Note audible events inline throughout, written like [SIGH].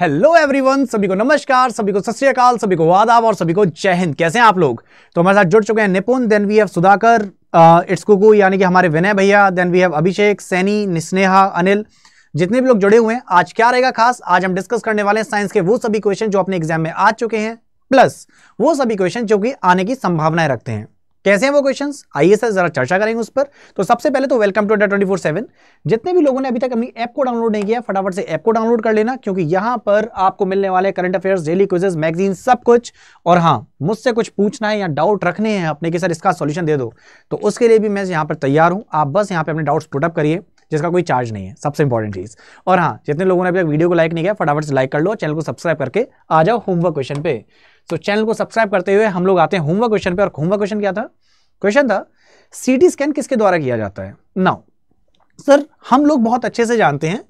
Hello everyone सभी को नमस्कार सभी को सत्याकाल सभी को वादाब और सभी को जय हिंद कैसे हैं आप लोग तो हमारे साथ जुड़ चुके हैं Nipun then we have Sudhakar it's Kuku यानी कि हमारे विनय भैया then we have Abhishek Saini निस्नेहा अनिल जितने भी लोग जुड़े हुए हैं आज क्या रहेगा खास आज हम डिस्कस करने वाले हैं साइंस के वो सभी क्वेश्चन जो अपने एग्जाम में आ चुके हैं प्लस वो सभी क्वेश्चन जो कि आने की संभावनाएं रखते हैं कैसे हैं वो क्वेश्चंस आइए सर जरा चर्चा करेंगे उस पर तो सबसे पहले तो welcome to Adda twenty four seven जितने भी लोगों ने अभी तक अपनी ऐप को डाउनलोड नहीं किया फटाफट से ऐप को डाउनलोड कर लेना क्योंकि यहां पर आपको मिलने वाले current affairs daily quizzes magazine सब कुछ और हाँ मुझसे कुछ पूछना है या डाउट रखने हैं अपने कि सर इसका सोल्यूशन दे दो तो उसके लिए भी मैं यहाँ पर तैयार हूँ आप बस यहाँ पर अपने डाउट्स पुटअप करिए जिसका कोई चार्ज नहीं है सबसे इंपॉर्टेंट चीज़ और हाँ जितने लोगों ने अभी तक वीडियो को लाइक नहीं किया फटाफट से लाइक कर लो चैनल को सब्सक्राइब करके आ जाओ होमवर्क क्वेश्चन पे तो चैनल को सब्सक्राइब करते हुए हम लोग आते हैं होमवर्क क्वेश्चन पे और होमवर्क क्वेश्चन क्या था क्वेश्चन था सीटी स्कैन किसके द्वारा किया जाता है नाउ सर हम लोग बहुत अच्छे से जानते हैं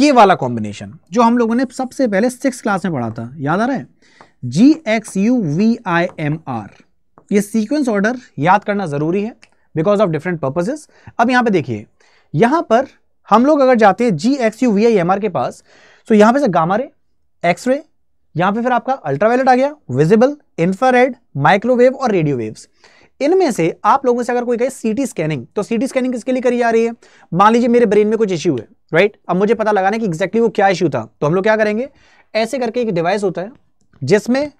ये वाला कॉम्बिनेशन जो हम लोगों ने सबसे पहले सिक्स क्लास में पढ़ा था याद आ रहा है G X U V I M R ये सीक्वेंस ऑर्डर याद करना ज़रूरी है बिकॉज ऑफ डिफरेंट पर्पजेस अब यहां पे देखिए यहां पर हम लोग अगर जाते हैं G X U V I M R के पास तो यहां पे से गामा रे एक्सरे यहां पे फिर आपका अल्ट्रावायलेट आ गया विजिबल इंफ्रारेड माइक्रोवेव और रेडियो वेव्स इनमें से आप लोगों से अगर कोई कहे सीटी स्कैनिंग तो सीटी स्कैनिंग किसके लिए करी जा रही है मान लीजिए मेरे ब्रेन में कुछ इश्यू है राइट अब मुझे पता लगाना है कि एग्जैक्टली वो क्या इश्यू था तो हम लोग क्या करेंगे ऐसे करके एक डिवाइस होता है जिसमें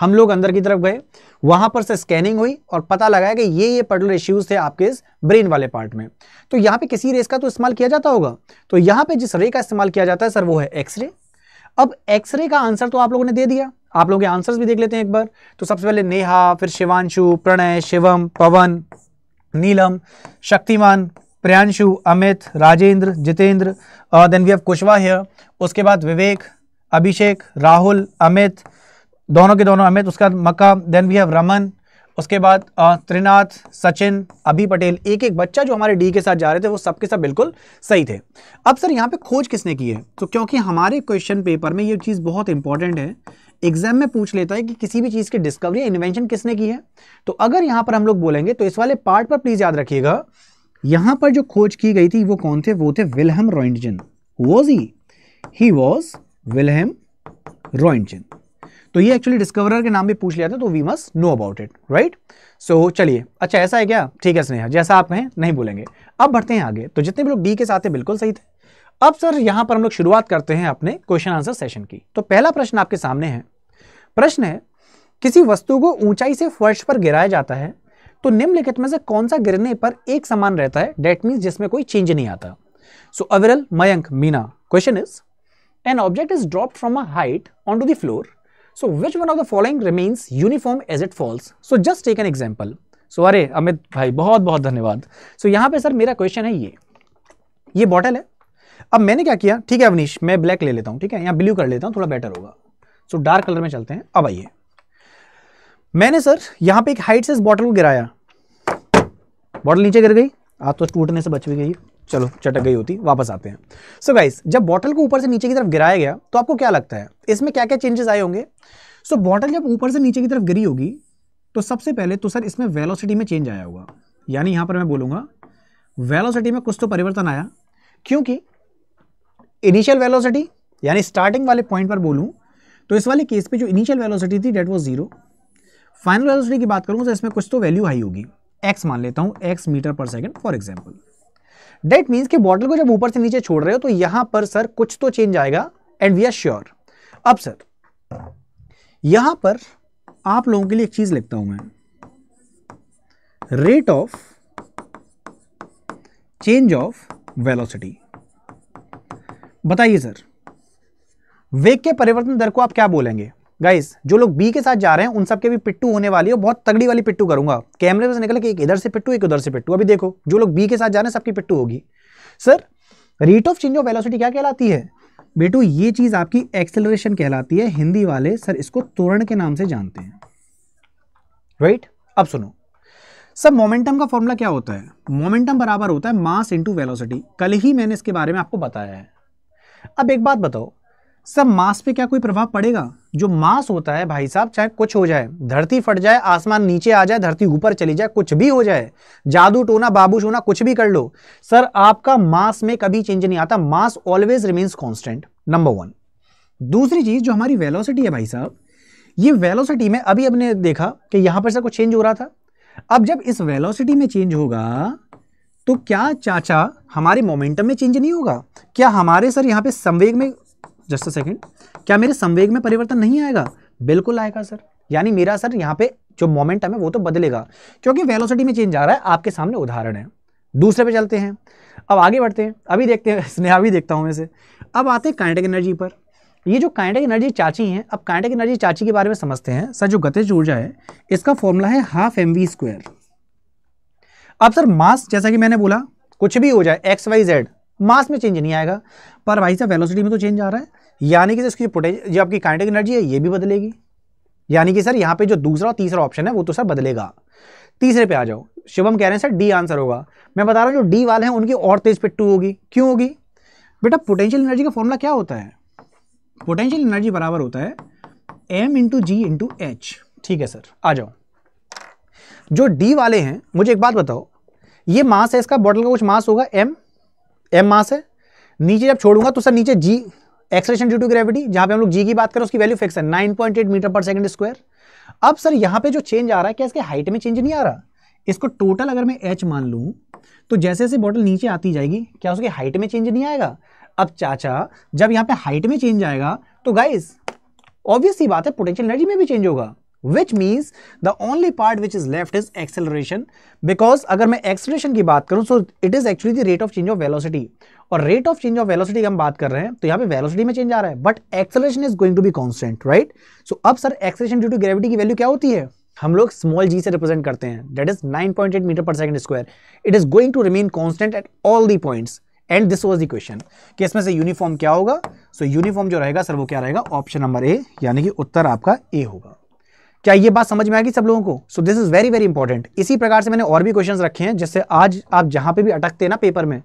हम लोग अंदर की तरफ गए वहां पर से स्कैनिंग हुई और पता लगाया कि ये ये पर्टिकुलर इश्यूज थे आपके इस ब्रेन वाले पार्ट में तो यहाँ पे किसी रेस का तो इस्तेमाल किया जाता होगा तो यहाँ पे जिस रे का इस्तेमाल किया जाता है सर वो है एक्सरे अब एक्सरे का आंसर तो आप लोगों ने दे दिया आप लोगों के आंसर्स भी देख लेते हैं एक बार तो सबसे पहले नेहा फिर Shivanshu Pranay Shivam Pawan Neelam Shaktimaan Priyanshu Amit Rajendra Jitendra then we have Kushwaha उसके बाद विवेक अभिषेक राहुल अमित दोनों के दोनों अमित उसके बाद Makka then we have Raman उसके बाद त्रिनाथ सचिन अभी पटेल एक एक बच्चा जो हमारे डी के साथ जा रहे थे वो सबके सब बिल्कुल सही थे अब सर यहाँ पे खोज किसने की है तो क्योंकि हमारे क्वेश्चन पेपर में ये चीज़ बहुत इंपॉर्टेंट है एग्जाम में पूछ लेता है कि किसी भी चीज़ की डिस्कवरी इन्वेंशन किसने की है तो अगर यहां पर हम लोग बोलेंगे तो इस वाले पार्ट पर प्लीज़ याद रखिएगा यहां पर जो खोज की गई थी वो कौन थे वो थे Wilhelm Roentgen was he he was Wilhelm Roentgen तो ये एक्चुअली डिस्कवरर के नाम भी पूछ लिया था तो we must know about it right so चलिए अच्छा ऐसा है क्या ठीक है स्नेहा जैसा आप कहें नहीं बोलेंगे अब बढ़ते हैं आगे तो जितने भी लोग डी के साथ हैं बिल्कुल सही थे अब सर यहां पर हम लोग शुरुआत करते हैं अपने क्वेश्चन आंसर सेशन की तो पहला प्रश्न आपके सामने है प्रश्न है किसी वस्तु को ऊंचाई से फर्श पर गिराया जाता है तो निम्नलिखित में से कौन सा गिरने पर एक समान रहता है डेट मीन जिसमें कोई चेंज नहीं आता so Aviral Mayank Meena question is an object is drop from a height on to the floor so which one of the following remains uniform as it falls so just take an example so अरे अमित भाई बहुत बहुत धन्यवाद सो so, यहां पे sir मेरा question है ये ये बॉटल है अब मैंने क्या किया ठीक है अवनीश मैं ब्लैक ले लेता हूँ ठीक है यहाँ ब्लू कर लेता हूँ थोड़ा बेटर होगा सो डार्क कलर में चलते हैं अब आइए मैंने सर यहाँ पे एक हाइट से इस बॉटल को गिराया बॉटल नीचे गिर गई आज तो टूटने से बच भी गई चलो चटक गई होती वापस आते हैं सो so गाइस जब बॉटल को ऊपर से नीचे की तरफ गिराया गया तो आपको क्या लगता है इसमें क्या क्या चेंजेस आए होंगे सो so, बॉटल जब ऊपर से नीचे की तरफ गिरी होगी तो सबसे पहले तो सर इसमें वेलोसिटी में चेंज आया होगा यानी यहाँ पर मैं बोलूँगा वेलोसिटी में कुछ तो परिवर्तन आया क्योंकि इनिशियल वेलोसिटी यानी स्टार्टिंग वाले पॉइंट पर बोलूं तो इस वाले केस पे जो इनिशियल वेलोसिटी थी that was zero final velocity की बात करूँगा तो इसमें कुछ तो वैल्यू हाई होगी एक्स मान लेता हूँ एक्स मीटर पर second for example that means कि बॉटल को जब ऊपर से नीचे छोड़ रहे हो तो यहाँ पर सर कुछ तो चेंज आएगा एंड वी आर श्योर अब सर यहाँ पर आप लोगों के लिए एक चीज़ लिखता हूं मैं rate of change of velocity बताइए सर वेग के परिवर्तन दर को आप क्या बोलेंगे गाइस जो लोग बी के साथ जा रहे हैं उन सबके भी पिट्टू होने वाली है बहुत तगड़ी वाली पिट्टू करूंगा कैमरे में से निकल के एक इधर से पिट्टू एक उधर से पिट्टू अभी देखो जो लोग बी के साथ जा रहे हैं सबकी पिट्टू होगी sir rate of change of velocity क्या कहलाती है बेटू ये चीज़ आपकी एक्सेलरेशन कहलाती है हिंदी वाले सर इसको तोरण के नाम से जानते हैं राइट अब सुनो सब मोमेंटम का फॉर्मूला क्या होता है मोमेंटम बराबर होता है मास इंटू वेलोसिटी कल ही मैंने इसके बारे में आपको बताया है अब एक बात बताओ सब मास पे क्या कोई प्रभाव पड़ेगा जो मास होता है भाई साहब चाहे कुछ हो जाए धरती फट जाए आसमान नीचे आ जाए धरती ऊपर चली जाए कुछ भी हो जाए जादू टोना बाबू टोना कुछ भी कर लो सर आपका मास में कभी चेंज नहीं आता mass always remains constant number one दूसरी चीज़ जो हमारी वेलोसिटी है भाई साहब ये वेलोसिटी में अभी हमने देखा कि यहां पर सर कुछ चेंज हो रहा था अब जब इस वेलोसिटी में चेंज होगा तो क्या चाचा हमारे मोमेंटम में चेंज नहीं होगा क्या हमारे सर यहाँ पे संवेग में जस्ट अ सेकेंड क्या मेरे संवेग में परिवर्तन नहीं आएगा बिल्कुल आएगा सर यानी मेरा सर यहाँ पे जो मोमेंटम है वो तो बदलेगा क्योंकि वेलोसिटी में चेंज आ रहा है आपके सामने उदाहरण है दूसरे पे चलते हैं अब आगे बढ़ते हैं अभी देखते हैं [LAUGHS] स्नेहा भी देखता हूँ मैं से अब आते हैं कांटेक एनर्जी पर ये जो काइनेटिक एनर्जी चाची हैं अब काइनेटिक एनर्जी चाची के बारे में समझते हैं सर जो गतिज ऊर्जा है इसका फॉर्मूला है हाफ एम वी स्क्वायर अब सर मास जैसा कि मैंने बोला कुछ भी हो जाए एक्स वाई जेड मास में चेंज नहीं आएगा पर भाई साहब वेलोसिटी में तो चेंज आ रहा है यानी कि इसकी पोटेंशियल जो आपकी काइनेटिक एनर्जी है ये भी बदलेगी यानी कि सर यहाँ पे जो दूसरा और तीसरा ऑप्शन है वो तो सर बदलेगा तीसरे पे आ जाओ शिवम कह रहे हैं सर डी आंसर होगा मैं बता रहा हूँ जो डी वाले हैं उनकी और तेज पिट्टू होगी क्यों होगी बेटा पोटेंशियल एनर्जी का फॉर्मूला क्या होता है पोटेंशियल एनर्जी बराबर होता है M into G into H ठीक है सर आ जाओ जो डी वाले हैं मुझे एक बात बताओ ये मास है इसका बॉटल का कुछ मास होगा एम एम मास है नीचे जब छोड़ूंगा तो सर नीचे G acceleration due to gravity जहाँ पे हम लोग जी की बात करें उसकी वैल्यू फिक्स है 9.8 मीटर पर सेकंड स्क्वायर अब सर यहाँ पे जो चेंज आ रहा है क्या इसके हाइट में चेंज नहीं आ रहा इसको टोटल अगर मैं एच मान लूँ तो जैसे जैसे बॉटल नीचे आती जाएगी क्या उसकी हाइट में चेंज नहीं आएगा अब चाचा जब यहाँ पर हाइट में चेंज आएगा तो गाइज ऑब्वियस ही बात है पोटेंशियल एनर्जी में भी चेंज होगा which means the only part which is left is acceleration because अगर मैं एक्सेलरेशन की बात करूं so it is actually the rate of change of velocity और rate of change of velocity हम बात कर रहे हैं तो यहाँ पे वेलोसिटी में चेंज आ रहा है but acceleration is going to be constant right so अब sir acceleration due to gravity की वैल्यू क्या होती है हम लोग स्मॉल जी से रिप्रेजेंट करते हैं that is 9.8 meter per second square it is going to remain constant at all the points and this was the question कि इसमें से यूनिफॉर्म क्या होगा सो so, यूनिफॉर्म जो रहेगा सर वो क्या रहेगा ऑप्शन नंबर ए यानी कि उत्तर आपका ए होगा क्या ये बात समझ में आएगी सब लोगों को so this is very very important इसी प्रकार से मैंने और भी क्वेश्चन रखे हैं जिससे आज आप जहां पर भी अटकते हैं ना पेपर में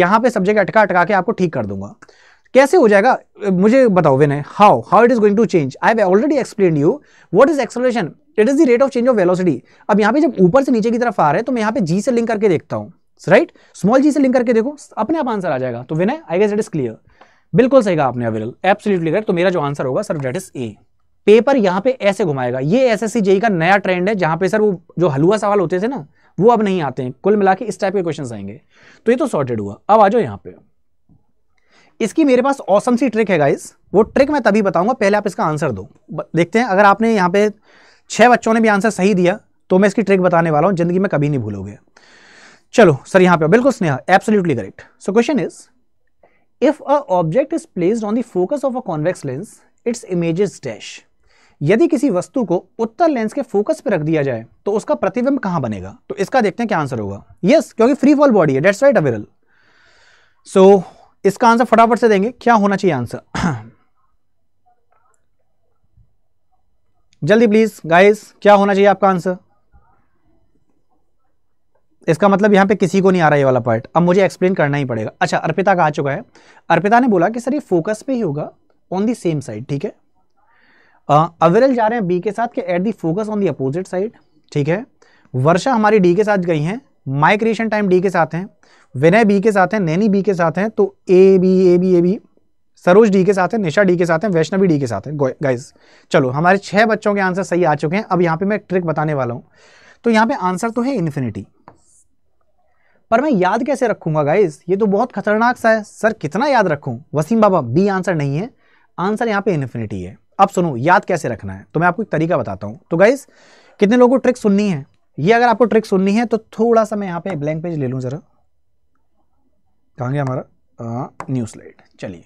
यहां पे सब्जेक्ट अटका अटका के आपको ठीक कर दूंगा कैसे हो जाएगा मुझे बताओ Vinay how how it is going to change I have already explain you what is acceleration it is the rate of change of velocity अब यहाँ पे जब ऊपर से नीचे की तरफ आ रहे हैं तो मैं यहाँ पे जी से लिंक करके देखता हूँ राइट स्मॉल जी से लिंक करके देखो अपने आप आंसर आ जाएगा तो Vinay I guess it is clear बिल्कुल सही कहा आपने अविरल एब्सोल्युटली करेक्ट तो मेरा जो आंसर होगा sir that is a paper यहाँ पे ऐसे घुमाएगा ये एस एस e का नया ट्रेंड है जहाँ पे सर वो जो हलुआ सवाल होते थे ना वो अब नहीं आते हैं कुल मिला के इस टाइप के क्वेश्चन आएंगे तो ये तो सॉर्टेड हुआ अब आ जाओ यहाँ पे इसकी मेरे पास औसम सी ट्रिक है गाइस वो ट्रिक मैं तभी बताऊंगा पहले आप इसका आंसर दो देखते हैं अगर आपने यहाँ पे छह बच्चों ने भी आंसर सही दिया तो मैं इसकी ट्रिक बताने वाला हूँ जिंदगी में कभी नहीं भूलोगे चलो सर यहाँ पे बिल्कुल Sneha absolutely correct so question is if a object is placed on the focus of a convex lens its image dash यदि किसी वस्तु को उत्तर लेंस के फोकस पर रख दिया जाए तो उसका प्रतिबिंब कहां बनेगा तो इसका देखते हैं क्या आंसर होगा यस yes, क्योंकि फ्री फॉल बॉडी है डेट्स राइट अविरल सो इसका आंसर फटाफट से देंगे क्या होना चाहिए आंसर [CLEARS THROAT] जल्दी प्लीज गाइस क्या होना चाहिए आपका आंसर इसका मतलब यहां पे किसी को नहीं आ रहा ये वाला पार्ट अब मुझे एक्सप्लेन करना ही पड़ेगा अच्छा अर्पिता का आ चुका है अर्पिता ने बोला कि सर ये फोकस पे ही होगा ऑन दी सेम साइड ठीक है अविरल जा रहे हैं बी के साथ कि at the focus on the opposite side ठीक है वर्षा हमारी डी के साथ गई हैं माइग्रेशन टाइम डी के साथ हैं विनय बी के साथ हैं नैनी बी के साथ हैं तो A B A B A B Saroj D के साथ हैं निशा डी के साथ हैं वैष्णवी डी के साथ हैं गाइज चलो हमारे छः बच्चों के आंसर सही आ चुके हैं अब यहाँ पे मैं ट्रिक बताने वाला हूँ तो यहाँ पे आंसर तो है इन्फिनिटी पर मैं याद कैसे रखूंगा गाइज ये तो बहुत खतरनाक सा है सर कितना याद रखूँ वसीम बाबा बी आंसर नहीं है आंसर यहाँ पे इन्फिनिटी है अब सुनो याद कैसे रखना है तो मैं आपको एक तरीका बताता हूँ तो गाइज कितने लोगों को ट्रिक सुननी है ये अगर आपको ट्रिक सुननी है तो थोड़ा सा मैं यहाँ पे ब्लैंक पेज ले लूँ ज़रा कहाँ गया हमारा न्यू स्लाइड चलिए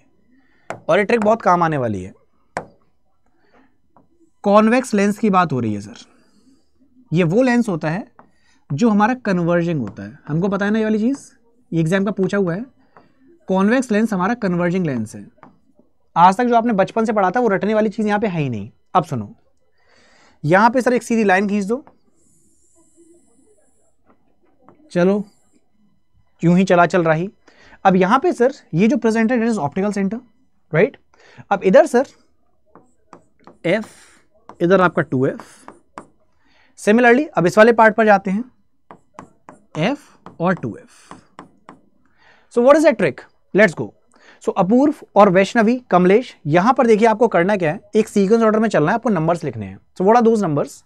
और ये ट्रिक बहुत काम आने वाली है कॉन्वेक्स लेंस की बात हो रही है सर ये वो लेंस होता है जो हमारा कन्वर्जिंग होता है हमको पता है ना ये वाली चीज़ ये एग्जाम का पूछा हुआ है कॉन्वेक्स लेंस हमारा कन्वर्जिंग लेंस है आज तक जो आपने बचपन से पढ़ा था वो रटने वाली चीज़ यहाँ पे है ही नहीं अब सुनो यहाँ पे सर एक सीधी लाइन खींच दो चलो यूं ही चला चल ही अब यहाँ पे सर ये जो प्रेजेंट है it is optical centre right अब इधर सर एफ इधर आपका टू एफ सिमिलरली अब इस वाले पार्ट पर जाते हैं एफ और two F so what is a trick let's go so Apurva और वैष्णवी कमलेश यहाँ पर देखिए आपको करना क्या है एक सीक्वेंस ऑर्डर में चलना है आपको नंबर्स लिखने हैं so what are those numbers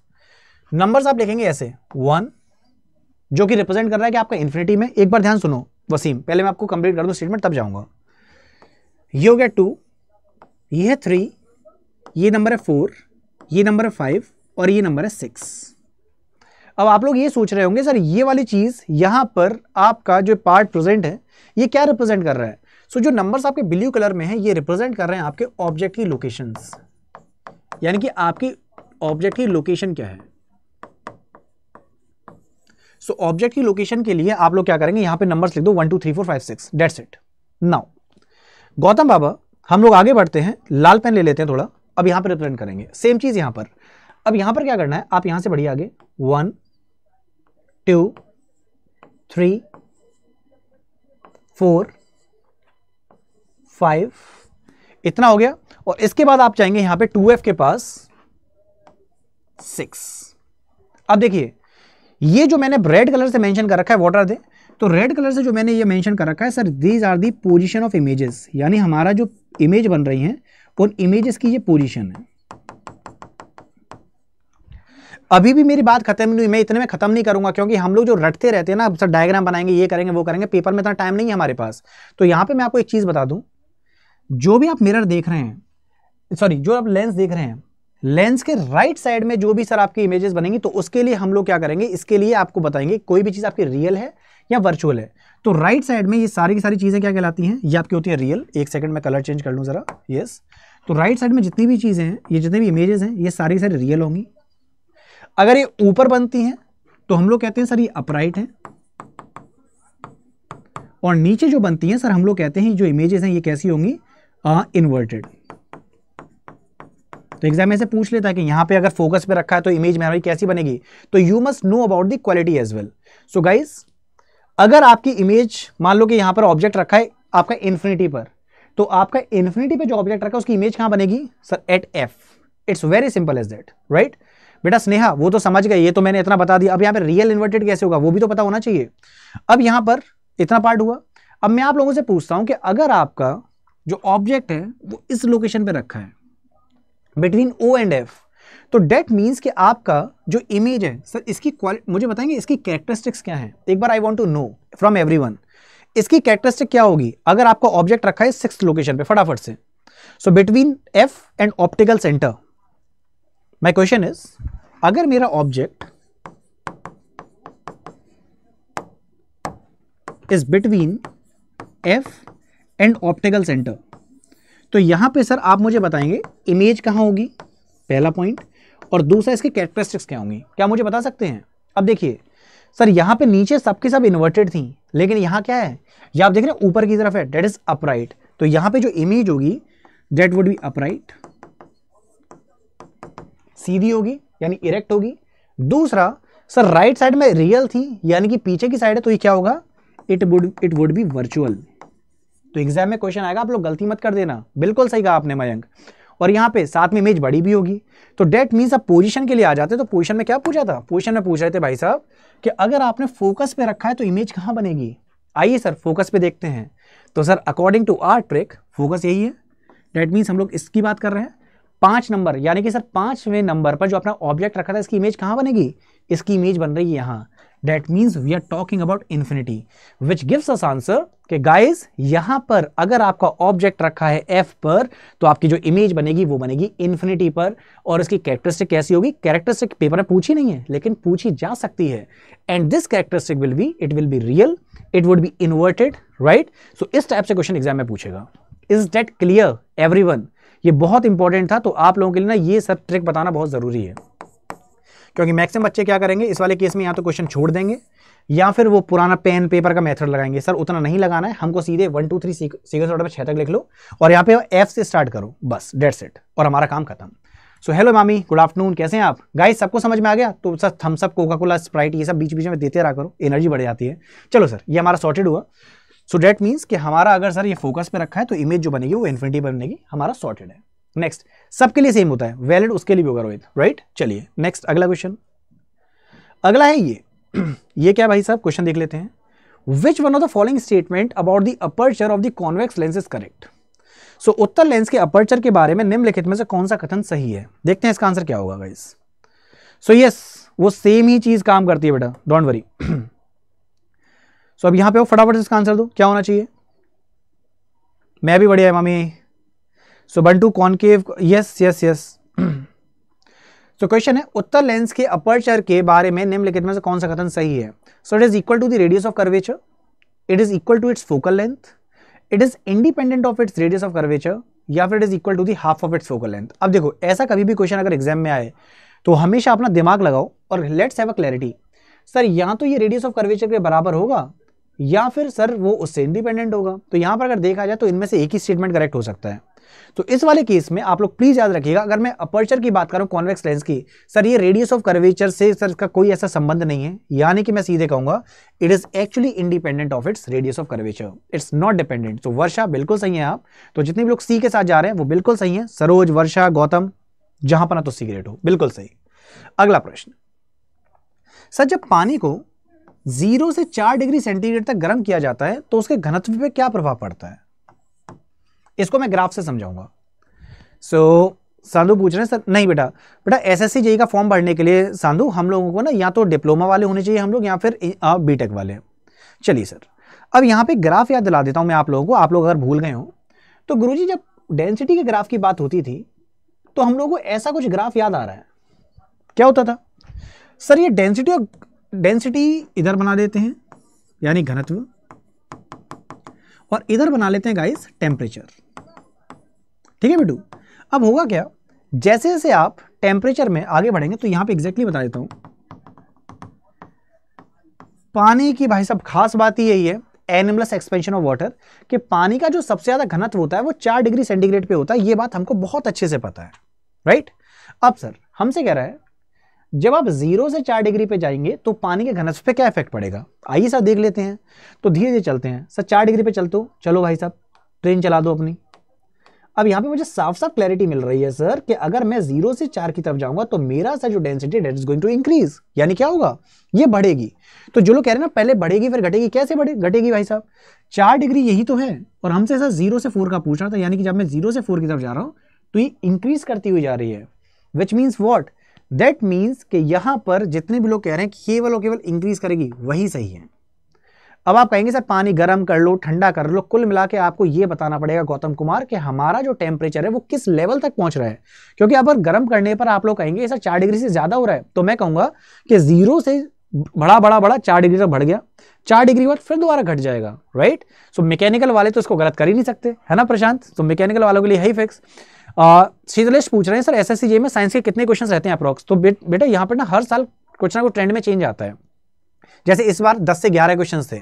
numbers आप लिखेंगे ऐसे वन जो कि रिप्रेजेंट कर रहा है कि आपका इन्फिनिटी में एक बार ध्यान सुनो वसीम पहले मैं आपको कंप्लीट कर दूँ स्टेटमेंट तब जाऊँगा ये हो गया टू ये है थ्री ये नंबर है फोर ये नंबर है फाइव और ये नंबर है सिक्स अब आप लोग ये सोच रहे होंगे सर ये वाली चीज़ यहाँ पर आपका जो पार्ट प्रेजेंट है ये क्या रिप्रेजेंट कर रहा है सो so, जो नंबर्स आपके ब्लू कलर में हैं ये रिप्रेजेंट कर रहे हैं आपके ऑब्जेक्ट की लोकेशन यानी कि आपकी ऑब्जेक्ट की लोकेशन क्या है सो so, ऑब्जेक्ट की लोकेशन के लिए आप लोग क्या करेंगे यहां पे नंबर्स लिख दो one two three four five six that's it now Gautam बाबा हम लोग आगे बढ़ते हैं लाल पेन ले लेते हैं थोड़ा अब यहां पर रिप्रेजेंट करेंगे सेम चीज़ यहां पर अब यहां पर क्या करना है आप यहां से बढ़िए आगे one two three four five इतना हो गया और इसके बाद आप चाहेंगे यहां पे टू एफ के पास सिक्स अब देखिए ये जो मैंने रेड कलर से मेंशन कर रखा है वॉट आर दे तो रेड कलर से जो मैंने ये मेंशन कर रखा है sir these are the position of images यानी हमारा जो इमेज बन रही है उन इमेजेस की ये पोजीशन है अभी भी मेरी बात खत्म नहीं हुई मैं इतने में खत्म नहीं करूंगा क्योंकि हम लोग जो रटते रहते हैं ना सर डायग्राम बनाएंगे ये करेंगे वो करेंगे पेपर में इतना टाइम नहीं है हमारे पास तो यहां पे मैं आपको एक चीज़ बता दूं जो भी आप मिरर देख रहे हैं सॉरी जो आप लेंस देख रहे हैं लेंस के राइट साइड में जो भी सर आपकी इमेजेस बनेंगी तो उसके लिए हम लोग क्या करेंगे इसके लिए आपको बताएंगे कोई भी चीज़ आपकी रियल है या वर्चुअल है तो राइट साइड में ये सारी की सारी चीज़ें क्या कहलाती हैं ये आपकी होती है रियल एक सेकंड में कलर चेंज कर लूँ ज़रा यस तो राइट साइड में जितनी भी चीज़ें हैं ये जितने भी इमेजेस हैं ये सारी की सारी रियल होंगी अगर ये ऊपर बनती हैं तो हम लोग कहते हैं सर ये अपराइट है और नीचे जो बनती हैं सर हम लोग कहते हैं जो इमेजेस हैं ये कैसी होंगी इन्वर्टेड तो एग्जाम ऐसे पूछ लेता है कि यहां पे अगर फोकस पे रखा है तो इमेज मेमोरी कैसी बनेगी तो you must know about the quality as well so guys अगर आपकी इमेज मान लो कि यहां पर ऑब्जेक्ट रखा है आपका इन्फिनिटी पर तो आपका इन्फिनिटी पे जो ऑब्जेक्ट रखा है उसकी इमेज कहां बनेगी sir at F it's very simple as that right बेटा स्नेहा वो तो समझ गए ये तो मैंने इतना बता दिया अब यहां पर रियल इन्वर्टेड कैसे होगा वो भी तो पता होना चाहिए अब यहां पर इतना पार्ट हुआ अब मैं आप लोगों से पूछता हूं कि अगर आपका जो ऑब्जेक्ट है वो इस लोकेशन पे रखा है बिटवीन ओ एंड एफ तो डेट मीन्स कि आपका जो इमेज है सर इसकी क्वालिटी मुझे बताएंगे इसकी कैरेक्टरिस्टिक्स क्या है एक बार I want to know from every इसकी कैरेक्टरिस्टिक क्या होगी अगर आपका ऑब्जेक्ट रखा है सिक्स लोकेशन पे फटाफट से so between F and optical centre my question is अगर मेरा object is between F and optical centre तो यहां पे सर आप मुझे बताएंगे इमेज कहां होगी पहला पॉइंट और दूसरा इसकी कैरेक्टरिस्टिक्स क्या होंगी क्या मुझे बता सकते हैं अब देखिए सर यहां पे नीचे सबकी सब इन्वर्टेड थी लेकिन यहां क्या है ये आप देख रहे हैं ऊपर की तरफ है डेट इज अपराइट तो यहां पे जो इमेज होगी डेट वुड बी अपराइट सीधी होगी यानी इरेक्ट होगी दूसरा सर राइट साइड में रियल थी यानी कि पीछे की साइड है तो ये क्या होगा it would it would be virtual तो एग्जाम में क्वेश्चन आएगा आप लोग गलती मत कर देना बिल्कुल सही कहा आपने मयंक और यहाँ पे साथ में इमेज बड़ी भी होगी तो डेट मीन्स आप पोजीशन के लिए आ जाते तो पोजीशन में क्या पूछा था पोजीशन में पूछ रहे थे भाई साहब कि अगर आपने फोकस पे रखा है तो इमेज कहाँ बनेगी आइए सर फोकस पे देखते हैं तो sir according to our trick focus यही है डेट मीन्स हम लोग इसकी बात कर रहे हैं पाँच नंबर यानी कि सर पाँचवें नंबर पर जो अपना ऑब्जेक्ट रखा था इसकी इमेज कहाँ बनेगी इसकी इमेज बन रही है यहाँ that means we are talking about infinity which gives us answer कि गाइज यहां पर अगर आपका ऑब्जेक्ट रखा है एफ पर तो आपकी जो इमेज बनेगी वो बनेगी इन्फिनिटी पर और इसकी कैरेक्टरिस्टिक कैसी होगी कैरेक्टरिस्टिक पेपर में पूछी नहीं है लेकिन पूछी जा सकती है and this characteristic will be it will be real it would be inverted right so इस टाइप से क्वेश्चन एग्जाम में पूछेगा इज डेट क्लियर एवरी ये बहुत इंपॉर्टेंट था तो आप लोगों के लिए ना ये सब ट्रिक बताना बहुत ज़रूरी है क्योंकि मैक्सिमम बच्चे क्या करेंगे इस वाले केस में या तो क्वेश्चन छोड़ देंगे या फिर वो पुराना पेन पेपर का मेथड लगाएंगे सर उतना नहीं लगाना है हमको सीधे one two three sequence order में छः तक लिख लो और यहाँ पे एफ से स्टार्ट करो बस डेट सेट और हमारा काम खत्म सो हेलो मामी गुड आफ्टरनून कैसे हैं आप गाइस सबको समझ में आ गया तो सर हम सब कोका कोला स्प्राइट ये सब बीच बीच में देते रहा करो एनर्जी बढ़ जाती है चलो सर ये हमारा सॉर्टेड हुआ सो डेट मीन्स कि हमारा अगर सर ये फोकस पे रखा है तो इमेज जो बनेगी वो इन्फिनिटी पर बनेगी हमारा सॉर्टेड है नेक्स्ट सबके लिए सेम होता है वैलिड उसके लिए भी होगा रोहित राइट चलिए नेक्स्ट अगला क्वेश्चन अगला है ये [CLEARS THROAT] ये क्या भाई साहब क्वेश्चन देख लेते हैं which one of the following statement about the aperture of the convex lens is correct so उत्तर लेंस के अपर्चर के बारे में निम्नलिखित में से कौन सा कथन सही है देखते हैं इसका आंसर क्या होगा गाइस सो यस वो सेम ही चीज काम करती है बेटा डोंट वरी सो अब यहां पे वो फटाफट इसका आंसर दो क्या होना चाहिए मैं भी बढ़िया है मामी सो बंटू concave yes yes yes so question है उत्तर लेंस के अपर्चर के बारे में निम्नलिखित में से कौन सा कथन सही है so it is equal to the radius of curvature it is equal to its focal length it is independent of its radius of curvature या फिर it is equal to the half of its focal length अब देखो ऐसा कभी भी question अगर exam में आए तो हमेशा अपना दिमाग लगाओ और let's have a clarity sir या तो ये रेडियस ऑफ कर्वेचर के बराबर होगा या फिर सर वो उससे इंडिपेंडेंट होगा तो यहाँ पर अगर देखा जाए तो इनमें से एक ही स्टेटमेंट करेक्ट हो सकता है तो इस वाले केस में आप लोग प्लीज़ याद रखिएगा अगर मैं अपर्चर की बात करूं कॉन्वेक्स लेंस की सर ये रेडियस ऑफ कर्वेचर से सर इसका कोई ऐसा संबंध नहीं है यानी कि मैं सीधे कहूंगा it is actually independent of its radius of curvature it's not dependent तो वर्षा बिल्कुल सही है आप तो जितने भी लोग सी के साथ जा रहे हैं वो बिल्कुल सही है सरोज वर्षा गौतम जहां पर ना तो सिगरेट हो बिल्कुल सही अगला प्रश्न सर जब पानी को जीरो से चार डिग्री सेंटीग्रेड तक गर्म किया जाता है तो उसके घनत्व पर क्या प्रभाव पड़ता है इसको मैं ग्राफ से समझाऊंगा सो so, साधु पूछ रहे हैं सर नहीं बेटा बेटा एस एस e का फॉर्म भरने के लिए साधु हम लोगों को ना या तो डिप्लोमा वाले होने चाहिए हम लोग या फिर बी टेक वाले चलिए सर अब यहाँ पे ग्राफ याद दिला देता हूँ मैं आप लोगों को आप लोग अगर भूल गए हो तो गुरु जब डेंसिटी के ग्राफ की बात होती थी तो हम लोगों को ऐसा कुछ ग्राफ याद आ रहा है क्या होता था सर ये डेंसिटी और डेंसिटी इधर बना देते हैं यानी घनत्व और इधर बना लेते हैं गाइस टेम्परेचर ठीक है बेटू अब होगा क्या जैसे जैसे आप टेम्परेचर में आगे बढ़ेंगे तो यहाँ पे एग्जैक्टली बता देता हूँ पानी की भाई साहब खास बात ही तो यही है एनिमलस एक्सपेंशन ऑफ वाटर कि पानी का जो सबसे ज़्यादा घनत्व होता है वो चार डिग्री सेंटीग्रेड पे होता है ये बात हमको बहुत अच्छे से पता है राइट अब सर हमसे कह रहा है जब आप जीरो से चार डिग्री पे जाएंगे तो पानी के घनत्व पे क्या इफेक्ट पड़ेगा आइए सर देख लेते हैं तो धीरे धीरे चलते हैं सर चार डिग्री पे चलते हो चलो भाई साहब ट्रेन चला दो अपनी अब यहाँ पे मुझे साफ साफ क्लैरिटी मिल रही है सर कि अगर मैं जीरो से चार की तरफ जाऊंगा तो मेरा सा जो density that is going to increase यानी क्या होगा ये बढ़ेगी तो जो लोग कह रहे हैं ना पहले बढ़ेगी फिर घटेगी कैसे बढ़ेगी घटेगी भाई साहब चार डिग्री यही तो है और हमसे सर जीरो से फोर का पूछ रहा था यानी कि जब मैं जीरो से फोर की तरफ जा रहा हूँ तो ये इंक्रीज करती हुई जा रही है which means what that means कि यहाँ पर जितने भी लोग कह रहे हैं केवल और केवल इंक्रीज करेगी वही सही है अब आप कहेंगे सर पानी गर्म कर लो ठंडा कर लो कुल मिला के आपको ये बताना पड़ेगा गौतम कुमार कि हमारा जो टेम्परेचर है वो किस लेवल तक पहुंच रहा है क्योंकि अगर गर्म करने पर आप लोग कहेंगे सर चार डिग्री से ज़्यादा हो रहा है तो मैं कहूँगा कि जीरो से बड़ा बड़ा बड़ा चार डिग्री तक बढ़ गया चार डिग्री बाद फिर दोबारा घट जाएगा राइट सो मैकेनिकल वाले तो इसको गलत कर ही नहीं सकते है ना प्रशांत तो मैकेनिकल वालों के लिए यही फिक्स शीतलेश पूछ रहे हैं सर एस में साइंस के कितने क्वेश्चन रहते हैं अप्रॉक्स तो बेटा यहाँ पर ना हर साल कुछ ना कुछ ट्रेंड में चेंज आता है जैसे इस बार दस से ग्यारह क्वेश्चन थे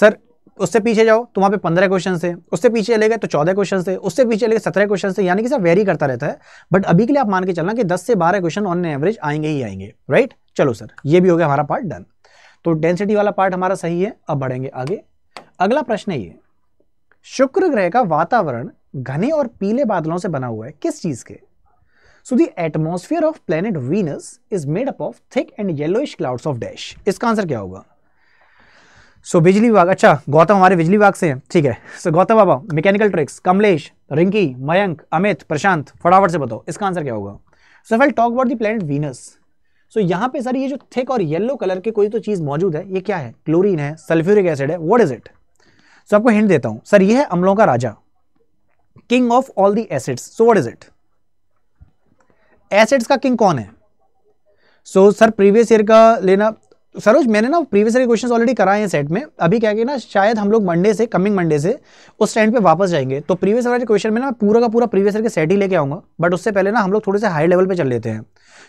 सर उससे पीछे जाओ तो वहाँ पे पंद्रह क्वेश्चन थे उससे पीछे चले गए तो चौदह क्वेश्चन थे उससे पीछे चले गए सत्रह क्वेश्चन थे यानी कि सर वेरी करता रहता है बट अभी के लिए आप मान के चलना कि दस से बारह क्वेश्चन ऑन एवरेज आएंगे ही आएंगे राइट चलो सर ये भी हो गया हमारा पार्ट डन तो डेंसिटी वाला पार्ट हमारा सही है अब बढ़ेंगे आगे अगला प्रश्न ये शुक्र ग्रह का वातावरण घने और पीले बादलों से बना हुआ है किस चीज़ के So the atmosphere of planet Venus is made of thick and and yellowish clouds of dash. इसका आंसर क्या होगा सो so, बिजली विभाग अच्छा गौतम हमारे बिजली विभाग से हैं ठीक है so so, Gautam Baba mechanical tricks Kamlesh Rinki Mayank Amit Prashant फटाफट से बताओ इसका आंसर क्या होगा so well talk about the planet Venus so यहाँ पे सर ये जो थिक और येलो कलर के कोई तो चीज़ मौजूद है ये क्या है क्लोरीन है सल्फ्यूरिक एसिड है वॉट इज इट सो आपको हिंट देता हूँ सर ये है अम्लों का राजा king of all the acids so what is it acids का किंग कौन है so so, sir previous year का लेना सरोज मैंने ना प्रीवियस ईयर क्वेश्चन ऑलरेडी कराए हैं सेट में अभी क्या कि ना शायद हम लोग मंडे से कमिंग मंडे से उस स्टैंड पे वापस जाएंगे तो प्रीवियस ईयर वाले क्वेश्चन में ना पूरा का पूरा प्रीवियस ईयर के सेट ही लेके आऊँगा बट उससे पहले ना हम लोग थोड़े से हाई लेवल पर चल लेते हैं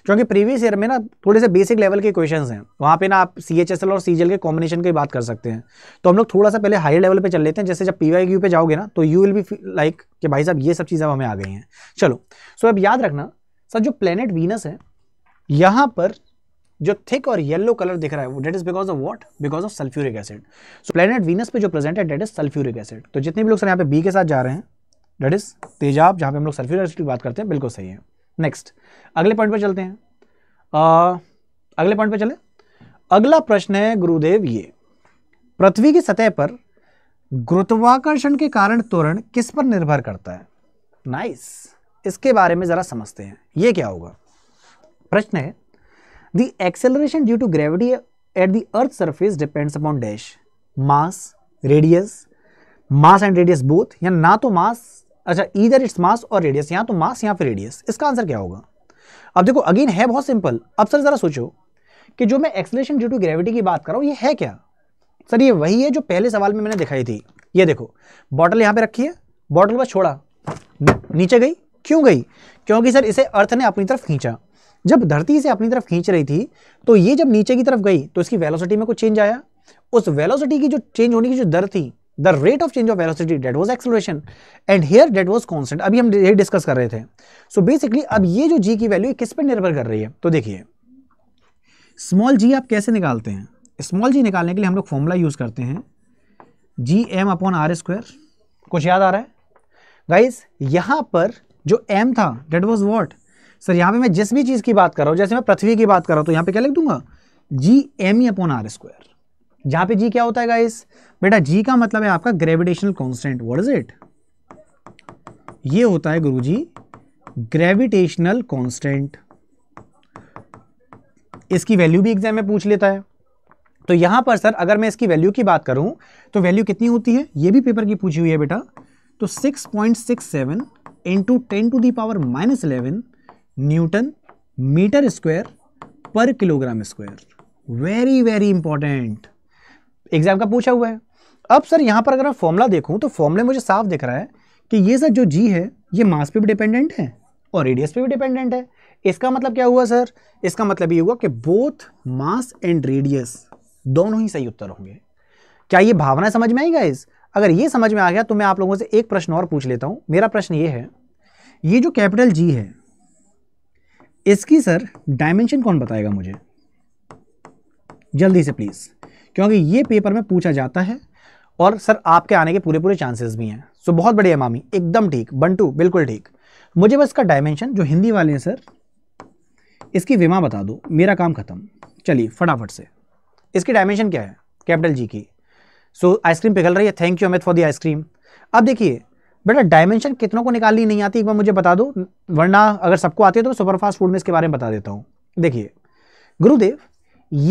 क्योंकि प्रीवियस ईयर में ना थोड़े से बेसिक लेवल के क्वेश्चन हैं वहाँ पर ना आप सी एच एस एल और सी के कॉम्बिनेशन की बात कर सकते हैं तो हम लोग थोड़ा सा पहले हाई लेवल पर चल लेते हैं जैसे जब पी वाई पे जाओगे ना तो यू विल भी लाइक कि भाई साहब ये सब चीज़ें हमें आ गई हैं चलो सो अब याद रखना सर जो प्लेनेट वीनस है यहां पर जो थिक और येलो कलर दिख रहा है वो that is because of what because of sulphuric acid so planet Venus पे जो प्रेजेंट है डेट इज सल्फ्यूरिक एसिड तो जितने भी लोग सर यहाँ पे बी के साथ जा रहे हैं डेट इज तेजाब जहां पे हम लोग सल्फ्यूरिक एसिड की बात करते हैं बिल्कुल सही है नेक्स्ट अगले पॉइंट पर चलते हैं आ, अगले पॉइंट पर चले अगला प्रश्न है गुरुदेव ये पृथ्वी की सतह पर गुरुत्वाकर्षण के कारण तोरण किस पर निर्भर करता है नाइस nice. इसके बारे में ज़रा समझते हैं ये क्या होगा प्रश्न है the acceleration due to gravity at the earth surface depends upon dash mass radius mass and radius both या ना तो मास अच्छा इधर इट्स मास और रेडियस या तो मास या फिर रेडियस इसका आंसर क्या होगा अब देखो अगेन है बहुत सिंपल अब सर ज़रा सोचो कि जो मैं एक्सेलरेशन ड्यू टू ग्रेविटी की बात कर रहा हूँ ये है क्या सर ये वही है जो पहले सवाल में मैंने दिखाई थी ये देखो बॉटल यहाँ पे रखी है बॉटल बस छोड़ा नीचे गई क्यों गई क्योंकि सर इसे अर्थ ने अपनी तरफ खींचा जब धरती इसे अपनी तरफ खींच रही थी तो ये जब नीचे की तरफ गई तो इसकी वेलोसिटी में कुछ चेंज आया उस वेलोसिटी की जो चेंज होने की जो दर थी the rate of change of velocity that was acceleration and here that was constant अभी हम ये डिस्कस कर रहे थे सो so बेसिकली अब ये जो जी की वैल्यू किस पर निर्भर कर रही है तो देखिए स्मॉल जी आप कैसे निकालते हैं स्मॉल जी निकालने के लिए हम लोग फॉर्मूला यूज करते हैं G M upon R square कुछ याद आ रहा है गाइज यहां पर जो एम था डेट वॉज वॉट सर यहाँ पे मैं जिस भी चीज़ की बात कर रहा हूँ जैसे मैं पृथ्वी की बात कर रहा हूँ तो यहाँ पे क्या लिख दूंगा G M E upon R square जहाँ पे जी क्या होता है गाइस बेटा जी का मतलब है आपका gravitational constant what is it ये होता है गुरुजी ग्रेविटेशनल कॉन्स्टेंट इसकी वैल्यू भी एग्जाम में पूछ लेता है तो यहां पर सर अगर मैं इसकी वैल्यू की बात करूं तो वैल्यू कितनी होती है ये भी पेपर की पूछी हुई है बेटा तो 6.67 point six seven into ten to the power minus eleven newton metre square पर kilogram square very very important exam का पूछा हुआ है अब सर यहां पर अगर मैं फॉर्मुला देखूं तो फॉर्मुला मुझे साफ दिख रहा है कि ये सर जो जी है ये मास पे भी डिपेंडेंट है और रेडियस पे भी डिपेंडेंट है इसका मतलब क्या हुआ सर इसका मतलब ये हुआ कि बोथ मास एंड रेडियस दोनों ही सही उत्तर होंगे क्या ये भावना समझ में आई गाइस अगर ये समझ में आ गया तो मैं आप लोगों से एक प्रश्न और पूछ लेता हूँ मेरा प्रश्न ये है ये जो कैपिटल जी है इसकी सर डायमेंशन कौन बताएगा मुझे जल्दी से प्लीज़ क्योंकि ये पेपर में पूछा जाता है और सर आपके आने के पूरे पूरे चांसेस भी हैं सो बहुत बढ़िया मामी एकदम ठीक बंटू बिल्कुल ठीक मुझे बस इसका डायमेंशन जो हिंदी वाले हैं सर इसकी विमा बता दो मेरा काम खत्म चलिए फटाफट से इसकी डायमेंशन क्या है कैपिटल जी की सो आइसक्रीम पिघल रही है thank you Amit for the ice cream अब देखिए बेटा डायमेंशन कितनों को निकालनी नहीं आती एक बार मुझे बता दो वरना अगर सबको आती है तो सुपरफास्ट फूड में इसके बारे में बता देता हूँ देखिए गुरुदेव